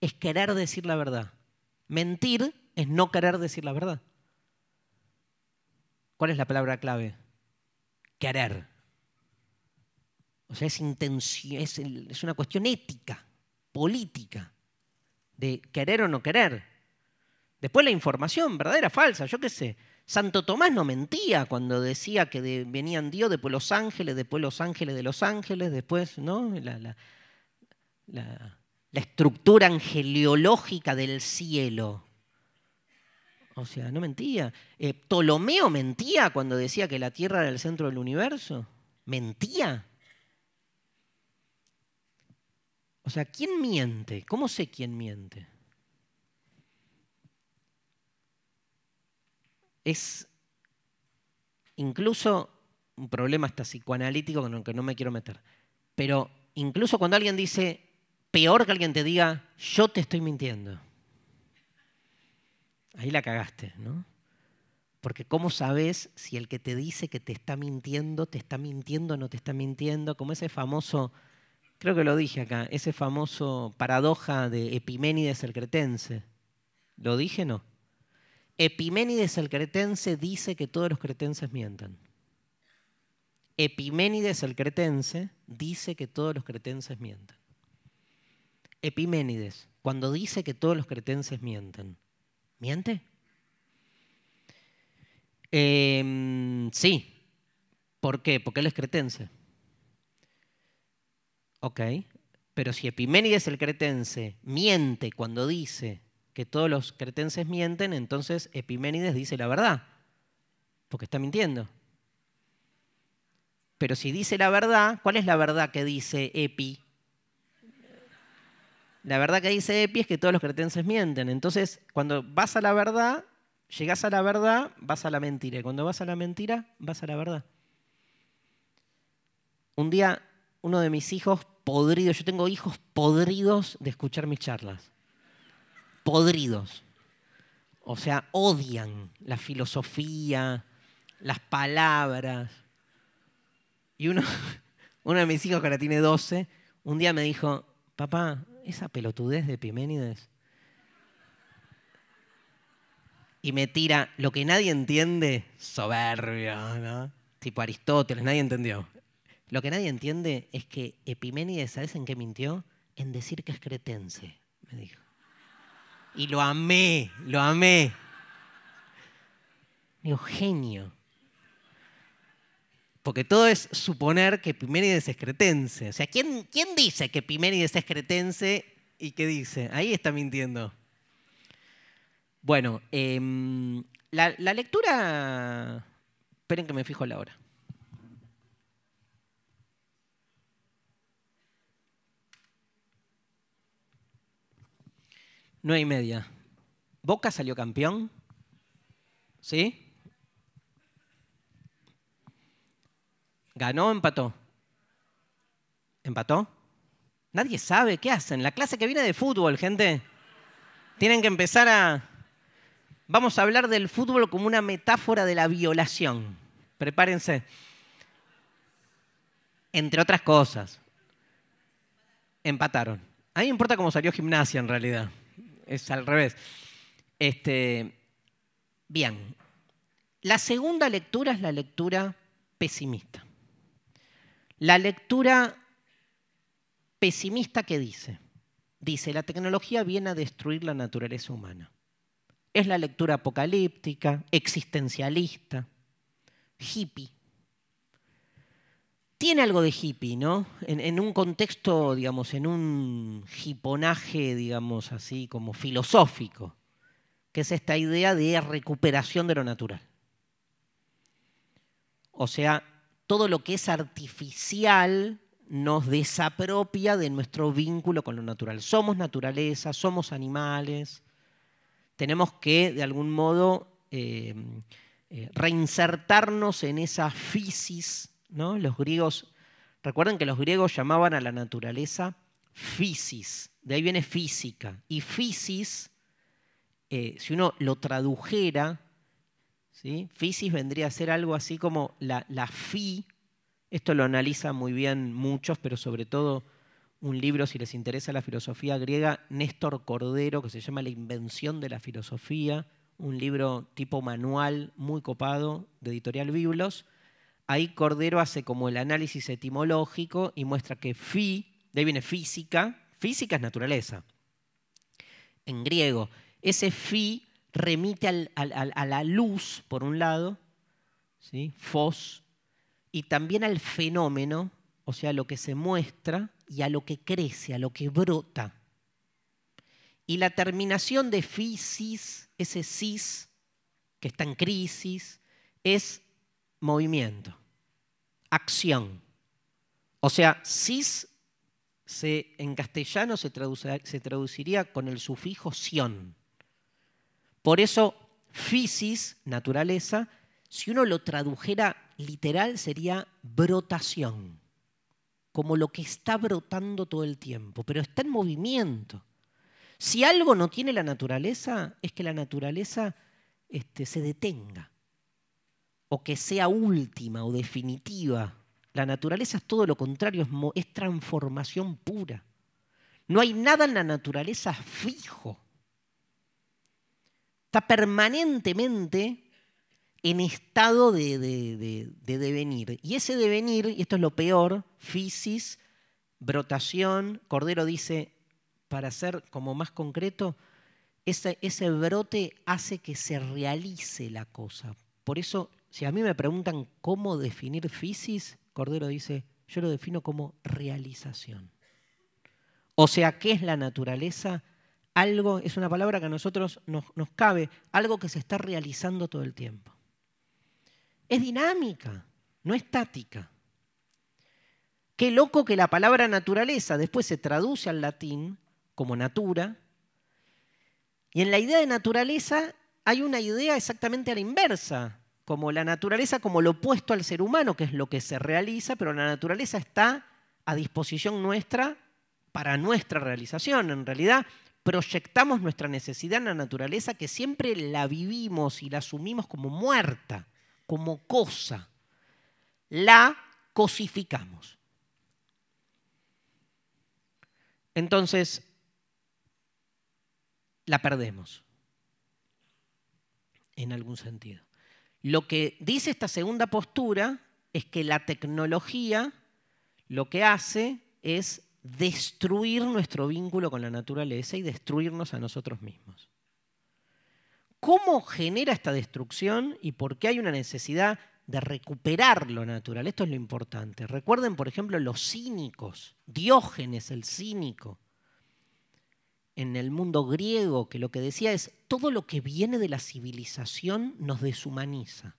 es querer decir la verdad. Mentir es no querer decir la verdad. ¿Cuál es la palabra clave? Querer. O sea, es, es, una cuestión ética, política, de querer o no querer. Después la información, verdadera, falsa, yo qué sé. Santo Tomás no mentía cuando decía que venían Dios, después los ángeles, después los ángeles de los ángeles, después, ¿no? La, estructura angeliológica del cielo. O sea, no mentía. Eh, Ptolomeo mentía cuando decía que la Tierra era el centro del universo. Mentía. O sea, ¿quién miente? ¿Cómo sé quién miente? Es incluso un problema hasta psicoanalítico con el que no me quiero meter. Pero incluso cuando alguien dice, peor que alguien te diga, yo te estoy mintiendo. Ahí la cagaste, ¿no? Porque ¿cómo sabes si el que te dice que te está mintiendo, te está mintiendo o no te está mintiendo? Como ese famoso creo que lo dije acá, ese famoso paradoja de Epiménides el cretense. ¿Lo dije no? Epiménides el cretense dice que todos los cretenses mientan Epiménides el cretense dice que todos los cretenses mientan Epiménides, cuando dice que todos los cretenses mienten, ¿miente? Em, sí. ¿Por qué? Porque él es cretense. Ok, pero si Epiménides, el cretense miente cuando dice que todos los cretenses mienten, entonces Epiménides dice la verdad, porque está mintiendo. Pero si dice la verdad, ¿cuál es la verdad que dice Epi? La verdad que dice Epi es que todos los cretenses mienten. Entonces, cuando vas a la verdad, llegas a la verdad, vas a la mentira. Y cuando vas a la mentira, vas a la verdad. Un día uno de mis hijos podrido, yo tengo hijos podridos de escuchar mis charlas. Podridos. O sea, odian la filosofía, las palabras. Y uno, uno de mis hijos, que ahora tiene 12, un día me dijo, papá, esa pelotudez de Piménides. Y me tira lo que nadie entiende, soberbio, ¿no? Tipo Aristóteles, nadie entendió. Lo que nadie entiende es que Epiménides, ¿sabes en qué mintió? En decir que es cretense, me dijo. Y lo amé, lo amé. Digo, genio. Porque todo es suponer que Epiménides es cretense. O sea, ¿quién, dice que Epiménides es cretense y qué dice? Ahí está mintiendo. Bueno, em, la, la lectura... Esperen que me fijo la hora. 9 y media. ¿Boca salió campeón? ¿Sí? ¿Ganó o empató? ¿Empató? Nadie sabe qué hacen. La clase que viene de fútbol, gente. Tienen que empezar a... Vamos a hablar del fútbol como una metáfora de la violación. Prepárense. Entre otras cosas. Empataron. A mí me importa cómo salió gimnasia en realidad es al revés. Este, bien, la segunda lectura es la lectura pesimista. La lectura pesimista que dice, dice, la tecnología viene a destruir la naturaleza humana. Es la lectura apocalíptica, existencialista, hippie tiene algo de hippie, ¿no? En, un contexto, digamos, en un hiponaje, digamos así, como filosófico, que es esta idea de recuperación de lo natural. O sea, todo lo que es artificial nos desapropia de nuestro vínculo con lo natural. Somos naturaleza, somos animales, tenemos que, de algún modo, eh, eh, reinsertarnos en esa fisis los griegos, recuerden que los griegos llamaban a la naturaleza physis, de ahí viene física. Y physis, eh, si uno lo tradujera, ¿sí? physis vendría a ser algo así como la, la fi, esto lo analizan muy bien muchos, pero sobre todo un libro, si les interesa la filosofía griega, Néstor Cordero, que se llama La invención de la filosofía, un libro tipo manual muy copado de editorial Biblos. Ahí Cordero hace como el análisis etimológico y muestra que fi, de ahí viene física, física es naturaleza. En griego, ese fi remite a la luz, por un lado, ¿sí? fos, y también al fenómeno, o sea, a lo que se muestra y a lo que crece, a lo que brota. Y la terminación de fisis, ese cis, que está en crisis, es movimiento, acción. O sea, cis se, en castellano se, traduciría con el sufijo sion. Por eso, fisis, naturaleza, si uno lo tradujera literal sería brotación, como lo que está brotando todo el tiempo, pero está en movimiento. Si algo no tiene la naturaleza, es que la naturaleza este, se detenga o que sea última o definitiva. La naturaleza es todo lo contrario, es, transformación pura. No hay nada en la naturaleza fijo. Está permanentemente en estado de, devenir. Y ese devenir, y esto es lo peor, fisis, brotación, Cordero dice, para ser como más concreto, ese, ese brote hace que se realice la cosa. Por eso si a mí me preguntan cómo definir fisis, Cordero dice, yo lo defino como realización. O sea, ¿qué es la naturaleza? Algo, es una palabra que a nosotros nos, nos cabe, algo que se está realizando todo el tiempo. Es dinámica, no estática. Qué loco que la palabra naturaleza después se traduce al latín como natura. Y en la idea de naturaleza hay una idea exactamente a la inversa como la naturaleza, como lo opuesto al ser humano, que es lo que se realiza, pero la naturaleza está a disposición nuestra para nuestra realización. En realidad, proyectamos nuestra necesidad en la naturaleza que siempre la vivimos y la asumimos como muerta, como cosa. La cosificamos. Entonces, la perdemos, en algún sentido. Lo que dice esta segunda postura es que la tecnología lo que hace es destruir nuestro vínculo con la naturaleza y destruirnos a nosotros mismos. ¿Cómo genera esta destrucción y por qué hay una necesidad de recuperar lo natural? Esto es lo importante. Recuerden, por ejemplo, los cínicos, Diógenes el cínico, en el mundo griego, que lo que decía es, todo lo que viene de la civilización nos deshumaniza.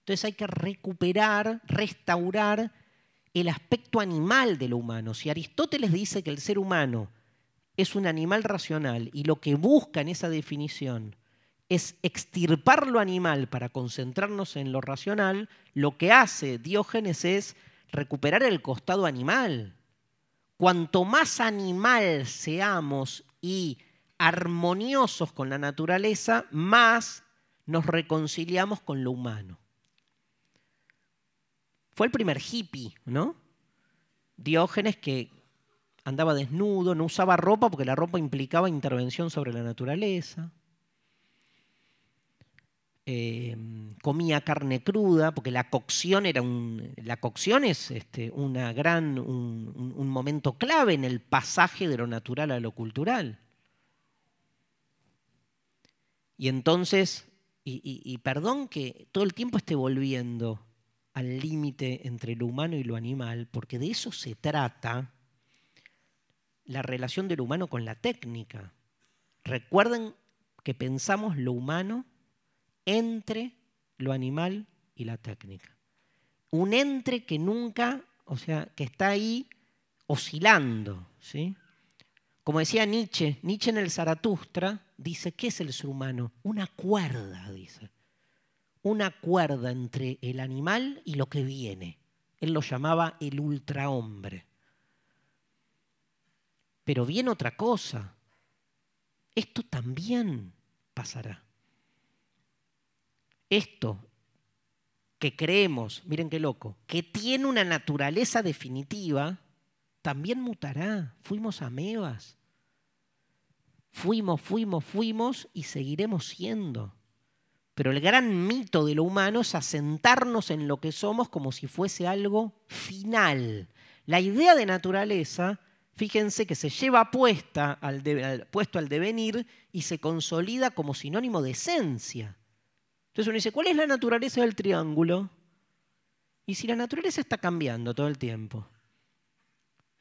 Entonces hay que recuperar, restaurar el aspecto animal de lo humano. Si Aristóteles dice que el ser humano es un animal racional y lo que busca en esa definición es extirpar lo animal para concentrarnos en lo racional, lo que hace Diógenes es recuperar el costado animal, cuanto más animal seamos y armoniosos con la naturaleza, más nos reconciliamos con lo humano. Fue el primer hippie, ¿no? Diógenes que andaba desnudo, no usaba ropa porque la ropa implicaba intervención sobre la naturaleza. Em, comía carne cruda, porque la cocción era un, la cocción es este, una gran, un, momento clave en el pasaje de lo natural a lo cultural. Y entonces, y, perdón que todo el tiempo esté volviendo al límite entre lo humano y lo animal, porque de eso se trata la relación del humano con la técnica. Recuerden que pensamos lo humano entre lo animal y la técnica. Un entre que nunca, o sea, que está ahí oscilando, ¿sí? Como decía Nietzsche, Nietzsche en el Zaratustra dice, ¿qué es el ser humano? Una cuerda, dice. Una cuerda entre el animal y lo que viene. Él lo llamaba el ultrahombre. Pero viene otra cosa. Esto también pasará esto que creemos, miren qué loco, que tiene una naturaleza definitiva, también mutará. Fuimos amebas. Fuimos, fuimos, fuimos y seguiremos siendo. Pero el gran mito de lo humano es asentarnos en lo que somos como si fuese algo final. La idea de naturaleza, fíjense que se lleva puesta puesto al devenir y se consolida como sinónimo de esencia. Entonces uno dice, ¿cuál es la naturaleza del triángulo? Y si la naturaleza está cambiando todo el tiempo,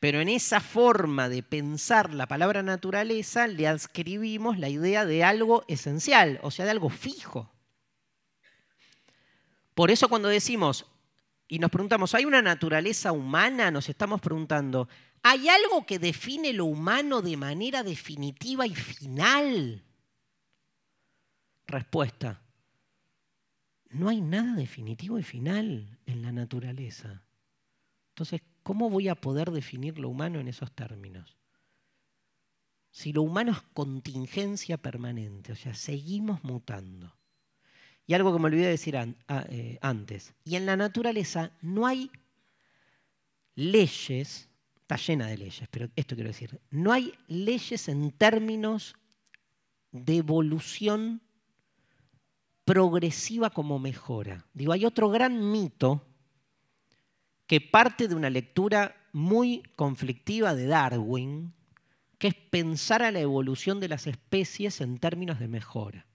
pero en esa forma de pensar la palabra naturaleza le adscribimos la idea de algo esencial, o sea, de algo fijo. Por eso cuando decimos y nos preguntamos, ¿hay una naturaleza humana? Nos estamos preguntando, ¿hay algo que define lo humano de manera definitiva y final? Respuesta, no hay nada definitivo y final en la naturaleza. Entonces, ¿cómo voy a poder definir lo humano en esos términos? Si lo humano es contingencia permanente, o sea, seguimos mutando. Y algo que me olvidé decir ah, eh, antes, y en la naturaleza no hay leyes, está llena de leyes, pero esto quiero decir, no hay leyes en términos de evolución progresiva como mejora. Digo, hay otro gran mito que parte de una lectura muy conflictiva de Darwin, que es pensar a la evolución de las especies en términos de mejora.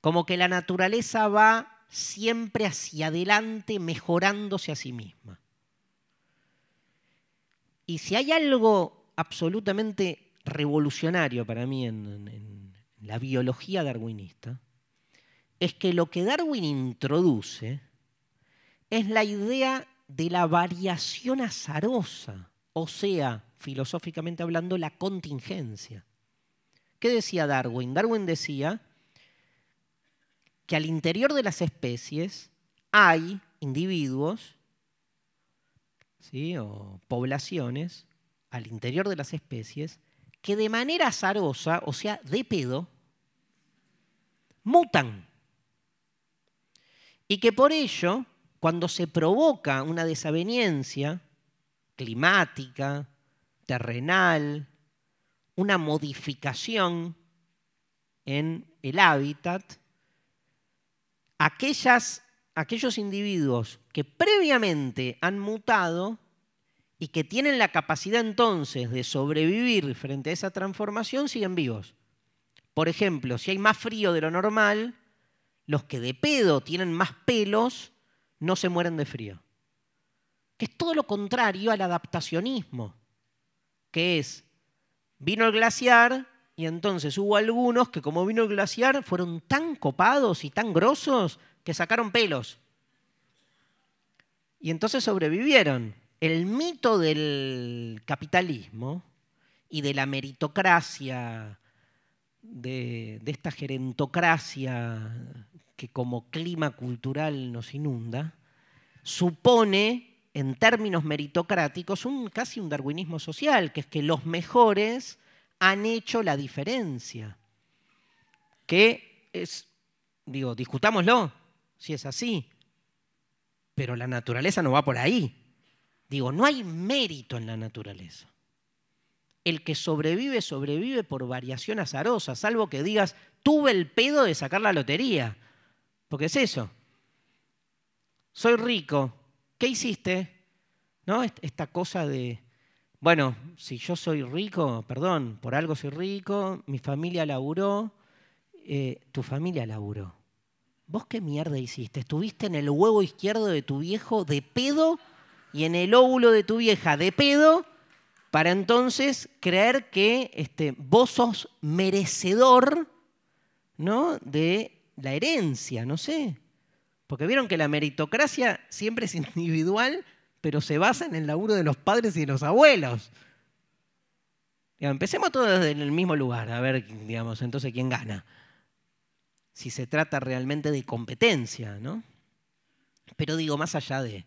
Como que la naturaleza va siempre hacia adelante mejorándose a sí misma. Y si hay algo absolutamente revolucionario para mí en, en la biología darwinista, es que lo que Darwin introduce es la idea de la variación azarosa, o sea, filosóficamente hablando, la contingencia. ¿Qué decía Darwin? Darwin decía que al interior de las especies hay individuos ¿sí? o poblaciones, al interior de las especies, que de manera azarosa, o sea, de pedo, mutan. Y que por ello, cuando se provoca una desaveniencia climática, terrenal, una modificación en el hábitat, aquellos individuos que previamente han mutado y que tienen la capacidad entonces de sobrevivir frente a esa transformación siguen vivos. Por ejemplo, si hay más frío de lo normal, los que de pedo tienen más pelos no se mueren de frío. Que es todo lo contrario al adaptacionismo, que es, vino el glaciar y entonces hubo algunos que como vino el glaciar fueron tan copados y tan grosos que sacaron pelos. Y entonces sobrevivieron. El mito del capitalismo y de la meritocracia de, esta gerentocracia que como clima cultural nos inunda, supone en términos meritocráticos, un, casi un darwinismo social, que es que los mejores han hecho la diferencia. Que es, digo, discutámoslo, si es así, pero la naturaleza no va por ahí. Digo, no hay mérito en la naturaleza el que sobrevive, sobrevive por variación azarosa, salvo que digas, tuve el pedo de sacar la lotería. Porque es eso. Soy rico. ¿Qué hiciste? ¿No? Esta cosa de, bueno, si yo soy rico, perdón, por algo soy rico, mi familia laburó, eh, tu familia laburó. ¿Vos qué mierda hiciste? ¿Estuviste en el huevo izquierdo de tu viejo de pedo y en el óvulo de tu vieja de pedo? para entonces creer que este, vos sos merecedor ¿no? de la herencia, no sé. Porque vieron que la meritocracia siempre es individual, pero se basa en el laburo de los padres y de los abuelos. empecemos todos desde el mismo lugar, a ver, digamos, entonces quién gana. Si se trata realmente de competencia, ¿no? Pero digo, más allá de,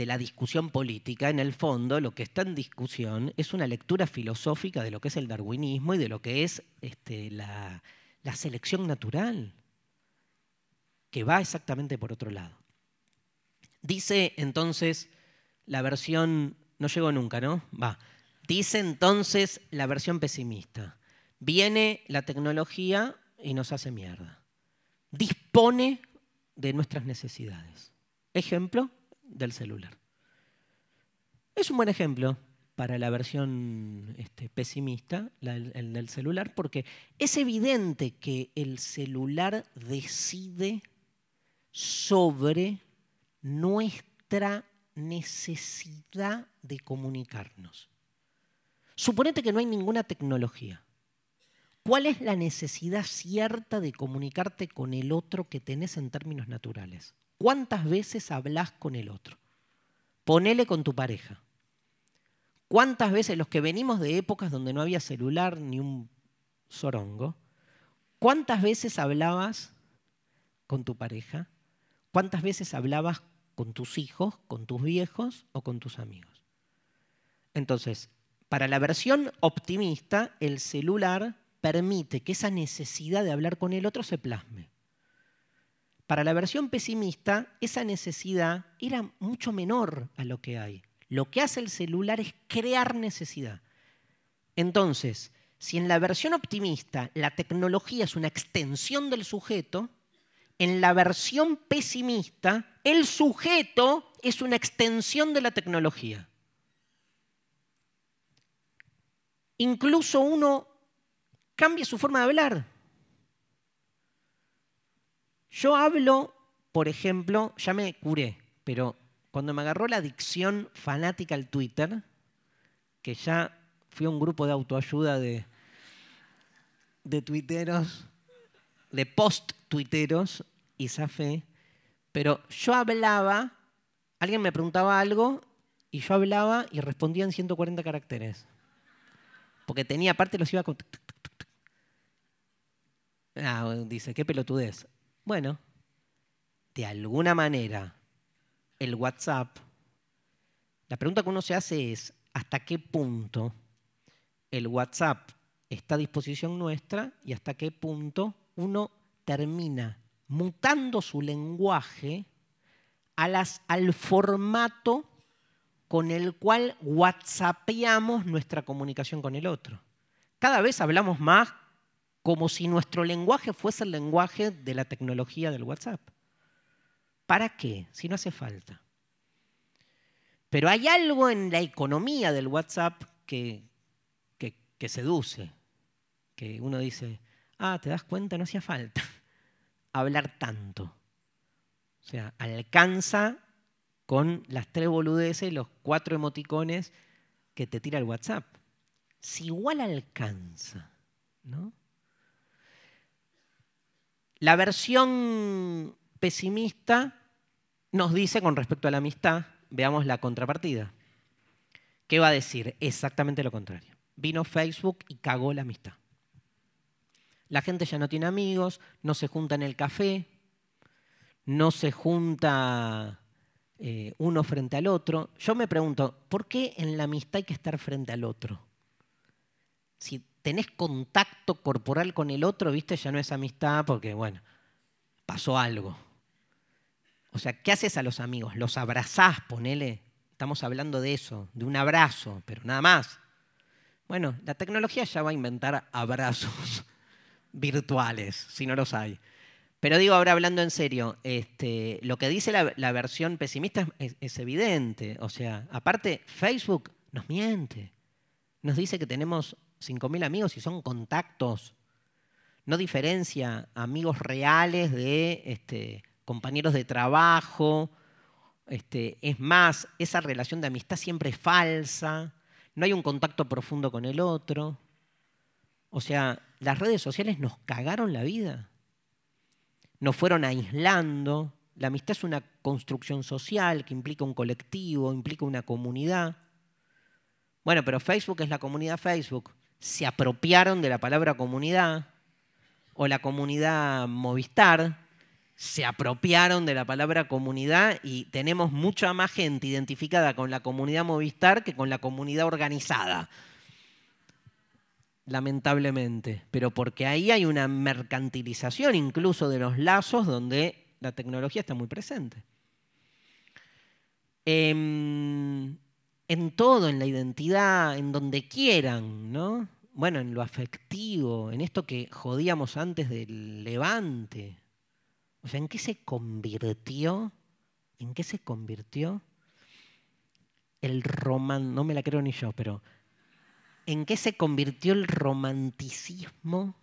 de la discusión política, en el fondo lo que está en discusión es una lectura filosófica de lo que es el darwinismo y de lo que es este, la, la selección natural, que va exactamente por otro lado. Dice entonces la versión, no llegó nunca, ¿no? Va. Dice entonces la versión pesimista. Viene la tecnología y nos hace mierda. Dispone de nuestras necesidades. Ejemplo, del celular. Es un buen ejemplo para la versión este, pesimista, la, el del celular, porque es evidente que el celular decide sobre nuestra necesidad de comunicarnos. Suponete que no hay ninguna tecnología. ¿Cuál es la necesidad cierta de comunicarte con el otro que tenés en términos naturales? ¿Cuántas veces hablas con el otro? Ponele con tu pareja. ¿Cuántas veces los que venimos de épocas donde no había celular ni un sorongo? ¿Cuántas veces hablabas con tu pareja? ¿Cuántas veces hablabas con tus hijos, con tus viejos o con tus amigos? Entonces, para la versión optimista, el celular permite que esa necesidad de hablar con el otro se plasme. Para la versión pesimista, esa necesidad era mucho menor a lo que hay. Lo que hace el celular es crear necesidad. Entonces, si en la versión optimista la tecnología es una extensión del sujeto, en la versión pesimista el sujeto es una extensión de la tecnología. Incluso uno cambia su forma de hablar. Yo hablo, por ejemplo, ya me curé, pero cuando me agarró la adicción fanática al Twitter, que ya fui a un grupo de autoayuda de, de tuiteros, de post-tuiteros, y zafé, pero yo hablaba, alguien me preguntaba algo, y yo hablaba y respondía en 140 caracteres. Porque tenía, aparte los iba con... Ah, dice, qué pelotudez. Bueno, de alguna manera, el WhatsApp, la pregunta que uno se hace es, ¿hasta qué punto el WhatsApp está a disposición nuestra y hasta qué punto uno termina mutando su lenguaje al formato con el cual whatsappeamos nuestra comunicación con el otro? Cada vez hablamos más como si nuestro lenguaje fuese el lenguaje de la tecnología del WhatsApp. ¿Para qué? Si no hace falta. Pero hay algo en la economía del WhatsApp que, que, seduce, que uno dice, ah, te das cuenta, no hacía falta hablar tanto. O sea, alcanza con las tres boludeces, los cuatro emoticones que te tira el WhatsApp. Si igual alcanza, ¿no? La versión pesimista nos dice con respecto a la amistad, veamos la contrapartida. ¿Qué va a decir? Exactamente lo contrario. Vino Facebook y cagó la amistad. La gente ya no tiene amigos, no se junta en el café, no se junta eh, uno frente al otro. Yo me pregunto, ¿por qué en la amistad hay que estar frente al otro? Si tenés contacto corporal con el otro, viste, ya no es amistad porque, bueno, pasó algo. O sea, ¿qué haces a los amigos? ¿Los abrazás, ponele? Estamos hablando de eso, de un abrazo, pero nada más. Bueno, la tecnología ya va a inventar abrazos virtuales, si no los hay. Pero digo, ahora hablando en serio, este, lo que dice la, versión pesimista es, es evidente. O sea, aparte, Facebook nos miente. Nos dice que tenemos 5.000 amigos y son contactos. No diferencia amigos reales de este, compañeros de trabajo. Este, es más, esa relación de amistad siempre es falsa. No hay un contacto profundo con el otro. O sea, las redes sociales nos cagaron la vida. Nos fueron aislando. La amistad es una construcción social que implica un colectivo, implica una comunidad. Bueno, pero Facebook es la comunidad Facebook se apropiaron de la palabra comunidad, o la comunidad Movistar, se apropiaron de la palabra comunidad y tenemos mucha más gente identificada con la comunidad Movistar que con la comunidad organizada. Lamentablemente, pero porque ahí hay una mercantilización incluso de los lazos donde la tecnología está muy presente. Em, en todo, en la identidad, en donde quieran, ¿no? Bueno, en lo afectivo, en esto que jodíamos antes del levante. O sea, ¿en qué se convirtió? ¿En qué se convirtió el román? No me la creo ni yo, pero ¿en qué se convirtió el romanticismo?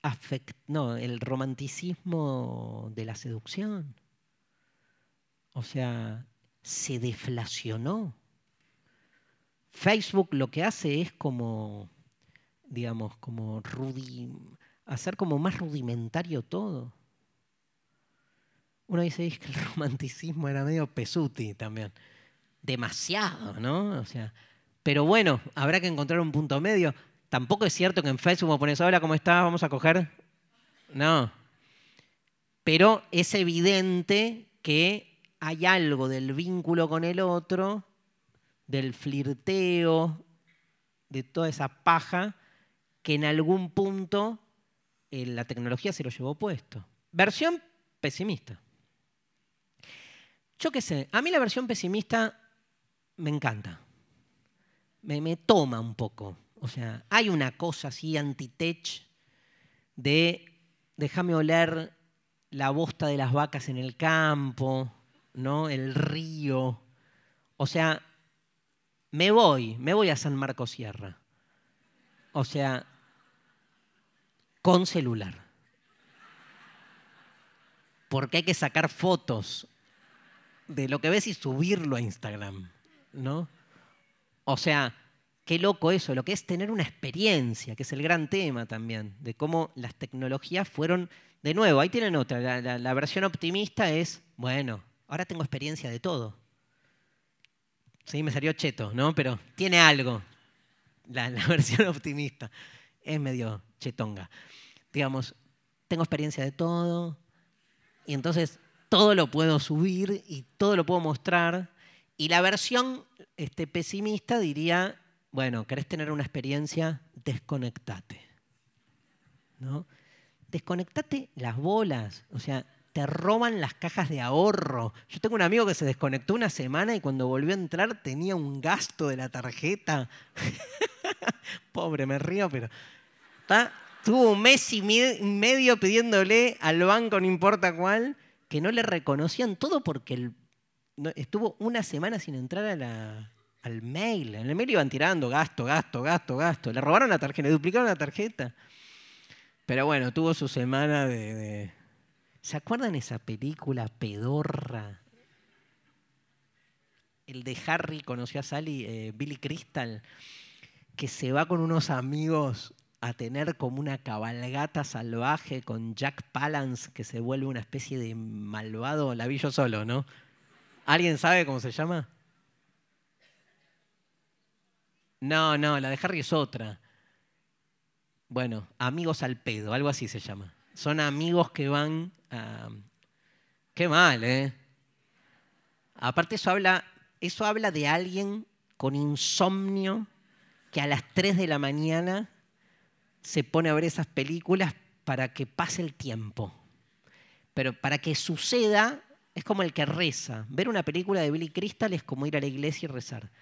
Afect el romanticismo de la seducción. O sea, se deflacionó. Facebook lo que hace es como, digamos, como hacer como más rudimentario todo. Uno dice que el romanticismo era medio pesuti también. Demasiado, ¿no? O sea, pero bueno, habrá que encontrar un punto medio. Tampoco es cierto que en Facebook pones, hola, ¿cómo estás? Vamos a coger. No. Pero es evidente que hay algo del vínculo con el otro, del flirteo, de toda esa paja, que en algún punto eh, la tecnología se lo llevó puesto. Versión pesimista. Yo qué sé, a mí la versión pesimista me encanta. Me, me toma un poco. O sea, hay una cosa así anti-tech de déjame oler la bosta de las vacas en el campo, ¿no? El río. O sea, me voy, me voy a San Marcos Sierra. O sea, con celular. Porque hay que sacar fotos de lo que ves y subirlo a Instagram, ¿no? O sea, qué loco eso, lo que es tener una experiencia, que es el gran tema también, de cómo las tecnologías fueron, de nuevo, ahí tienen otra, la versión optimista es, bueno, Ahora tengo experiencia de todo. Sí, me salió cheto, ¿no? Pero tiene algo. La, versión optimista. Es medio chetonga. Digamos, tengo experiencia de todo. Y entonces todo lo puedo subir y todo lo puedo mostrar. Y la versión este, pesimista diría, bueno, querés tener una experiencia, desconectate. ¿No? Desconectate las bolas. O sea, te roban las cajas de ahorro. Yo tengo un amigo que se desconectó una semana y cuando volvió a entrar tenía un gasto de la tarjeta. Pobre, me río, pero... Tuvo un mes y medio pidiéndole al banco, no importa cuál, que no le reconocían todo porque estuvo una semana sin entrar al mail. En el mail iban tirando gasto, gasto, gasto, gasto. Le robaron la tarjeta, le duplicaron la tarjeta. Pero bueno, tuvo su semana de ¿Se acuerdan esa película pedorra? El de Harry conoció a Sally, eh, Billy Crystal, que se va con unos amigos a tener como una cabalgata salvaje con Jack Palance, que se vuelve una especie de malvado. La vi yo solo, ¿no? ¿Alguien sabe cómo se llama? No, no, la de Harry es otra. Bueno, Amigos al pedo, algo así se llama. Son amigos que van... a... qué mal, ¿eh? Aparte eso habla, eso habla de alguien con insomnio que a las 3 de la mañana se pone a ver esas películas para que pase el tiempo. Pero para que suceda es como el que reza. Ver una película de Billy Crystal es como ir a la iglesia y rezar.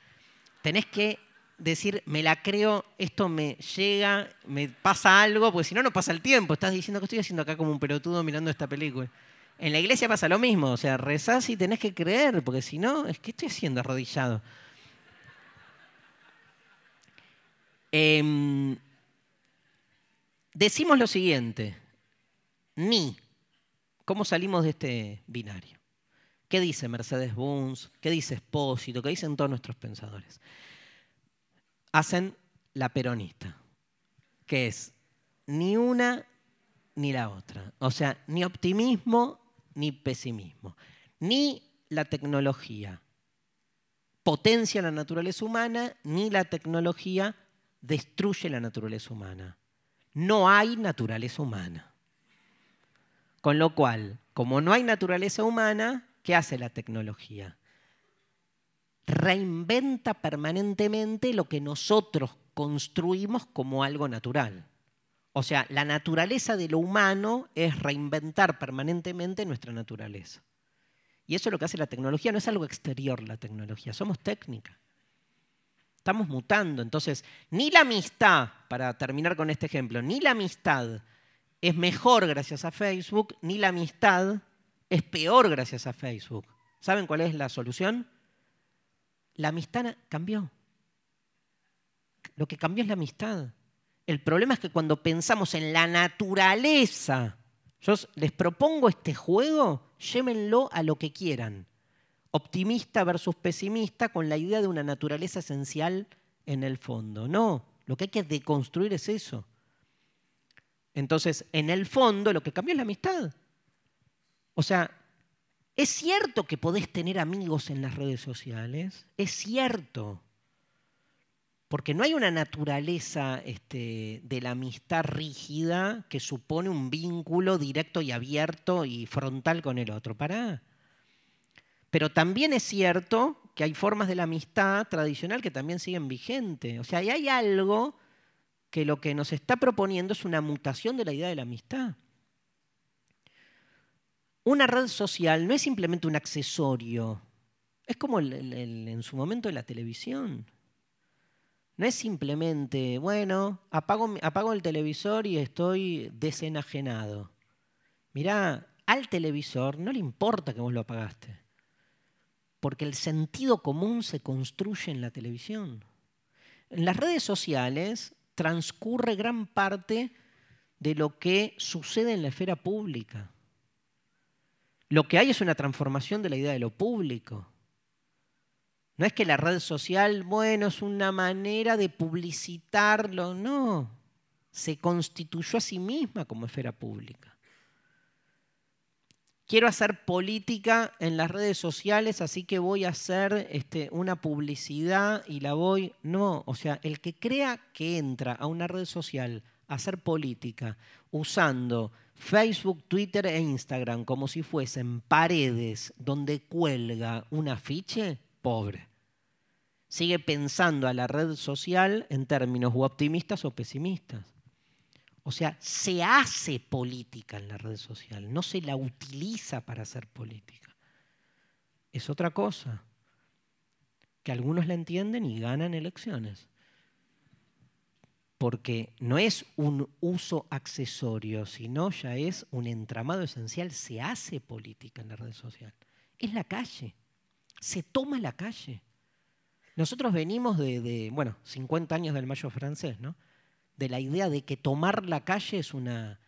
Tenés que decir, me la creo, esto me llega, me pasa algo, porque si no, no pasa el tiempo. Estás diciendo que estoy haciendo acá como un pelotudo mirando esta película. En la iglesia pasa lo mismo, o sea, rezás y tenés que creer, porque si no, es que estoy haciendo arrodillado. Em, decimos lo siguiente, ni, ¿cómo salimos de este binario? ¿Qué dice Mercedes Buns? ¿Qué dice Espósito? ¿Qué dicen todos nuestros pensadores? hacen la peronista, que es ni una ni la otra. O sea, ni optimismo ni pesimismo. Ni la tecnología potencia la naturaleza humana, ni la tecnología destruye la naturaleza humana. No hay naturaleza humana. Con lo cual, como no hay naturaleza humana, ¿qué hace la tecnología? reinventa permanentemente lo que nosotros construimos como algo natural. O sea, la naturaleza de lo humano es reinventar permanentemente nuestra naturaleza. Y eso es lo que hace la tecnología, no es algo exterior la tecnología, somos técnica. Estamos mutando, entonces, ni la amistad, para terminar con este ejemplo, ni la amistad es mejor gracias a Facebook, ni la amistad es peor gracias a Facebook. ¿Saben cuál es la solución? La amistad cambió. Lo que cambió es la amistad. El problema es que cuando pensamos en la naturaleza, yo les propongo este juego, llémenlo a lo que quieran. Optimista versus pesimista con la idea de una naturaleza esencial en el fondo. No, lo que hay que deconstruir es eso. Entonces, en el fondo, lo que cambió es la amistad. O sea, es cierto que podés tener amigos en las redes sociales, es cierto, porque no hay una naturaleza este, de la amistad rígida que supone un vínculo directo y abierto y frontal con el otro. Pará. Pero también es cierto que hay formas de la amistad tradicional que también siguen vigentes. O sea, hay algo que lo que nos está proponiendo es una mutación de la idea de la amistad una red social no es simplemente un accesorio, es como en su momento la televisión. No es simplemente, bueno, apago, apago el televisor y estoy desenajenado. Mirá, al televisor no le importa que vos lo apagaste, porque el sentido común se construye en la televisión. En las redes sociales transcurre gran parte de lo que sucede en la esfera pública. Lo que hay es una transformación de la idea de lo público. No es que la red social, bueno, es una manera de publicitarlo, no. Se constituyó a sí misma como esfera pública. Quiero hacer política en las redes sociales, así que voy a hacer este, una publicidad y la voy... No, o sea, el que crea que entra a una red social a hacer política usando Facebook, Twitter e Instagram como si fuesen paredes donde cuelga un afiche, pobre. Sigue pensando a la red social en términos optimistas o pesimistas. O sea, se hace política en la red social, no se la utiliza para hacer política. Es otra cosa, que algunos la entienden y ganan elecciones porque no es un uso accesorio, sino ya es un entramado esencial, se hace política en la red social. Es la calle, se toma la calle. Nosotros venimos de, bueno, 50 años del mayo francés, ¿no? De la idea de que tomar la calle es una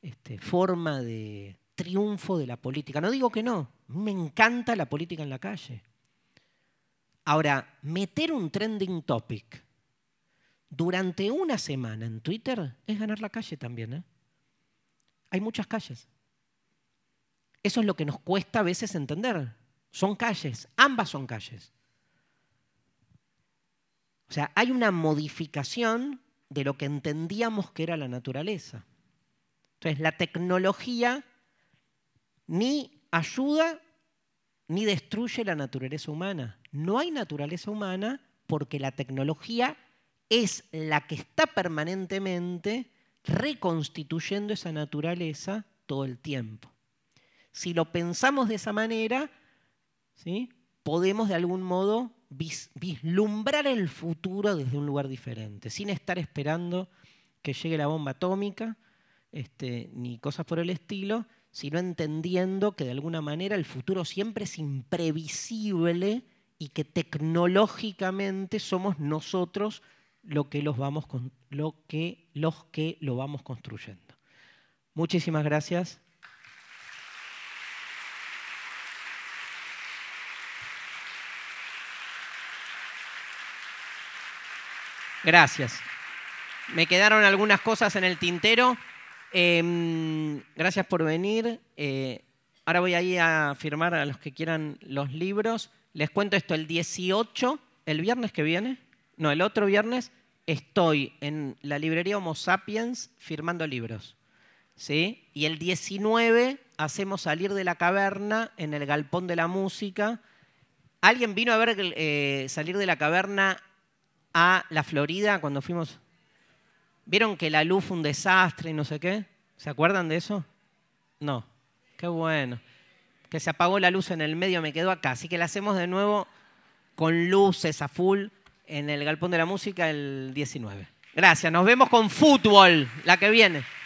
este, forma de triunfo de la política. No digo que no, me encanta la política en la calle. Ahora, meter un trending topic durante una semana en Twitter es ganar la calle también. ¿eh? Hay muchas calles. Eso es lo que nos cuesta a veces entender. Son calles, ambas son calles. O sea, hay una modificación de lo que entendíamos que era la naturaleza. Entonces, la tecnología ni ayuda ni destruye la naturaleza humana. No hay naturaleza humana porque la tecnología es la que está permanentemente reconstituyendo esa naturaleza todo el tiempo. Si lo pensamos de esa manera, ¿sí? podemos de algún modo vislumbrar el futuro desde un lugar diferente, sin estar esperando que llegue la bomba atómica, este, ni cosas por el estilo, sino entendiendo que de alguna manera el futuro siempre es imprevisible y que tecnológicamente somos nosotros lo que los, vamos con, lo que, los que lo vamos construyendo. Muchísimas gracias. Gracias. Me quedaron algunas cosas en el tintero. Em, gracias por venir. Eh, ahora voy ahí a firmar a los que quieran los libros. Les cuento esto, el 18, el viernes que viene, no, el otro viernes estoy en la librería Homo Sapiens firmando libros. ¿sí? Y el 19 hacemos salir de la caverna en el galpón de la música. ¿Alguien vino a ver eh, salir de la caverna a la Florida cuando fuimos? ¿Vieron que la luz fue un desastre y no sé qué? ¿Se acuerdan de eso? No. Qué bueno. Que se apagó la luz en el medio, me quedó acá. Así que la hacemos de nuevo con luces a full en el Galpón de la Música el 19. Gracias, nos vemos con fútbol, la que viene.